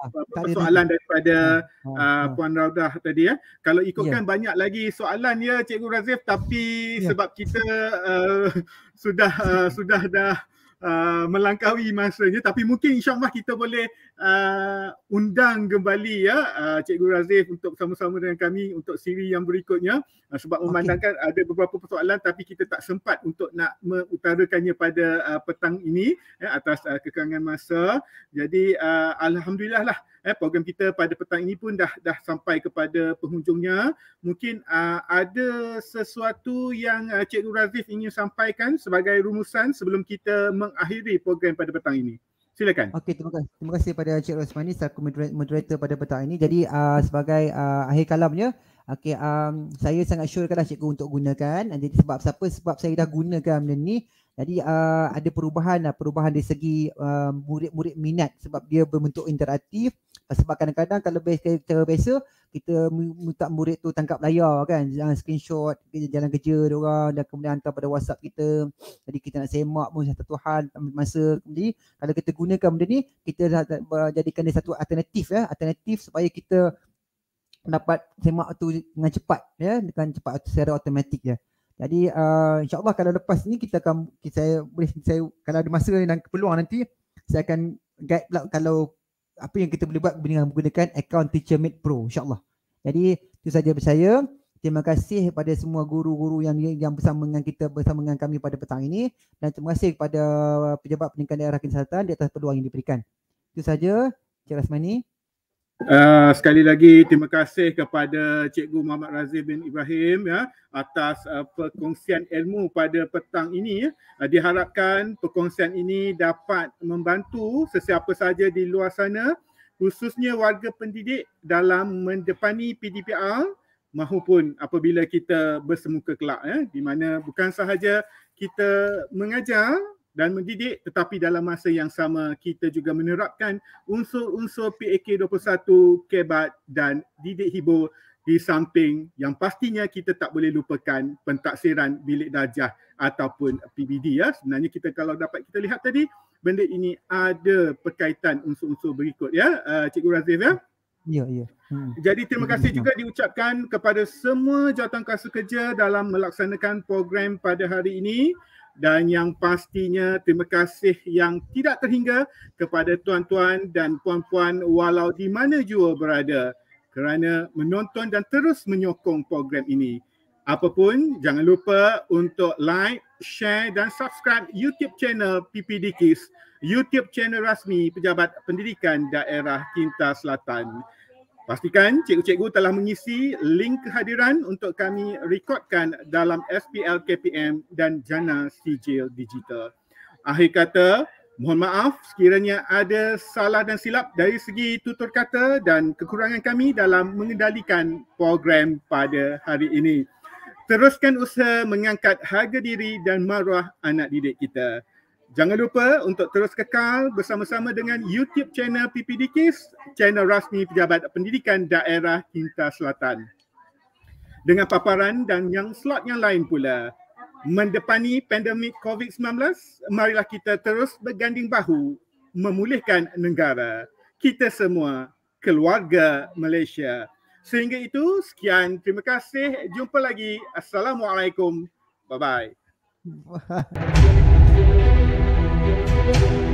soalan daripada ah, uh, Puan Raudah tadi ya. Eh. Kalau ikutkan yeah. banyak lagi soalan ya Cikgu Razif tapi yeah. sebab kita uh, sudah uh, sudah dah uh, melangkaui masanya tapi mungkin insya-Allah kita boleh uh, undang kembali ya uh, Cikgu Razif untuk sama-sama dengan kami untuk siri yang berikutnya uh, sebab memandangkan ada beberapa persoalan tapi kita tak sempat untuk nak mengutarakannya pada uh, petang ini ya, atas uh, kekangan masa. Jadi uh, alhamdulillah lah eh program kita pada petang ini pun dah dah sampai kepada penghujungnya. Mungkin uh, ada sesuatu yang uh, Cikgu Razif ingin sampaikan sebagai rumusan sebelum kita mengakhiri program pada petang ini. Silakan. Okey, terima kasih. Terima kasih kepada Cik Rosmani selaku moderator pada petang ini. Jadi uh, sebagai uh, akhir kalamnya, okey, um, saya sangat syorkanlah cikgu untuk gunakan. Jadi sebab siapa? Sebab saya dah gunakan benda ni. Jadi uh, ada perubahan lah, perubahan dari segi uh, murid-murid minat sebab dia berbentuk interaktif sebab kadang-kadang kalau biasa, biasa kita minta murid tu tangkap layar kan jalan ah, screenshot jalan kerja dia orang dan kemudian hantar pada WhatsApp kita jadi kita nak semak pun satu hal masa ni. kalau kita gunakan benda ni kita dah jadikan dia satu alternatif ya alternatif supaya kita dapat semak tu dengan cepat ya dengan cepat secara automatik ya. Jadi uh, insyaAllah kalau lepas ni kita akan saya boleh saya kalau ada masa dan peluang nanti saya akan guide pula kalau apa yang kita boleh buat dengan menggunakan account Teacher Mate Pro insyaAllah. Jadi itu saja percaya. Terima kasih kepada semua guru-guru yang yang bersama dengan kita bersama dengan kami pada petang ini dan terima kasih kepada pejabat pendidikan daerah Kinsatan di atas peluang yang diberikan. Itu saja Cik Rasmani. Ah, sekali lagi terima kasih kepada Cikgu Muhammad Razif bin Ibrahim ya atas uh, perkongsian ilmu pada petang ini ya. Uh, diharapkan perkongsian ini dapat membantu sesiapa saja di luar sana khususnya warga pendidik dalam mendepani PDPR mahupun apabila kita bersemuka kelak ya di mana bukan sahaja kita mengajar dan mendidik tetapi dalam masa yang sama kita juga menerapkan unsur-unsur PAK 21, kebat dan didik hibur di samping yang pastinya kita tak boleh lupakan pentaksiran bilik darjah ataupun PBD ya. Sebenarnya kita kalau dapat kita lihat tadi benda ini ada perkaitan unsur-unsur berikut ya. Uh, Cikgu Razif ya. Ya, ya. Hmm. Jadi terima kasih hmm. juga diucapkan kepada semua jawatankuasa kerja dalam melaksanakan program pada hari ini dan yang pastinya terima kasih yang tidak terhingga kepada tuan-tuan dan puan-puan walau di mana jua berada kerana menonton dan terus menyokong program ini. Apapun, jangan lupa untuk like, share dan subscribe YouTube channel PPD Kiss, YouTube channel rasmi Pejabat Pendidikan Daerah Kinta Selatan. Pastikan cikgu-cikgu telah mengisi link kehadiran untuk kami rekodkan dalam SPL KPM dan jana sijil digital. Akhir kata, mohon maaf sekiranya ada salah dan silap dari segi tutur kata dan kekurangan kami dalam mengendalikan program pada hari ini. Teruskan usaha mengangkat harga diri dan maruah anak didik kita. Jangan lupa untuk terus kekal bersama-sama dengan YouTube channel PPD KIS, channel rasmi Pejabat Pendidikan Daerah Kinta Selatan. Dengan paparan dan yang slot yang lain pula, mendepani pandemik COVID-19, marilah kita terus berganding bahu memulihkan negara. Kita semua keluarga Malaysia. Sehingga itu, sekian. Terima kasih. Jumpa lagi. Assalamualaikum. Bye-bye. Thank you.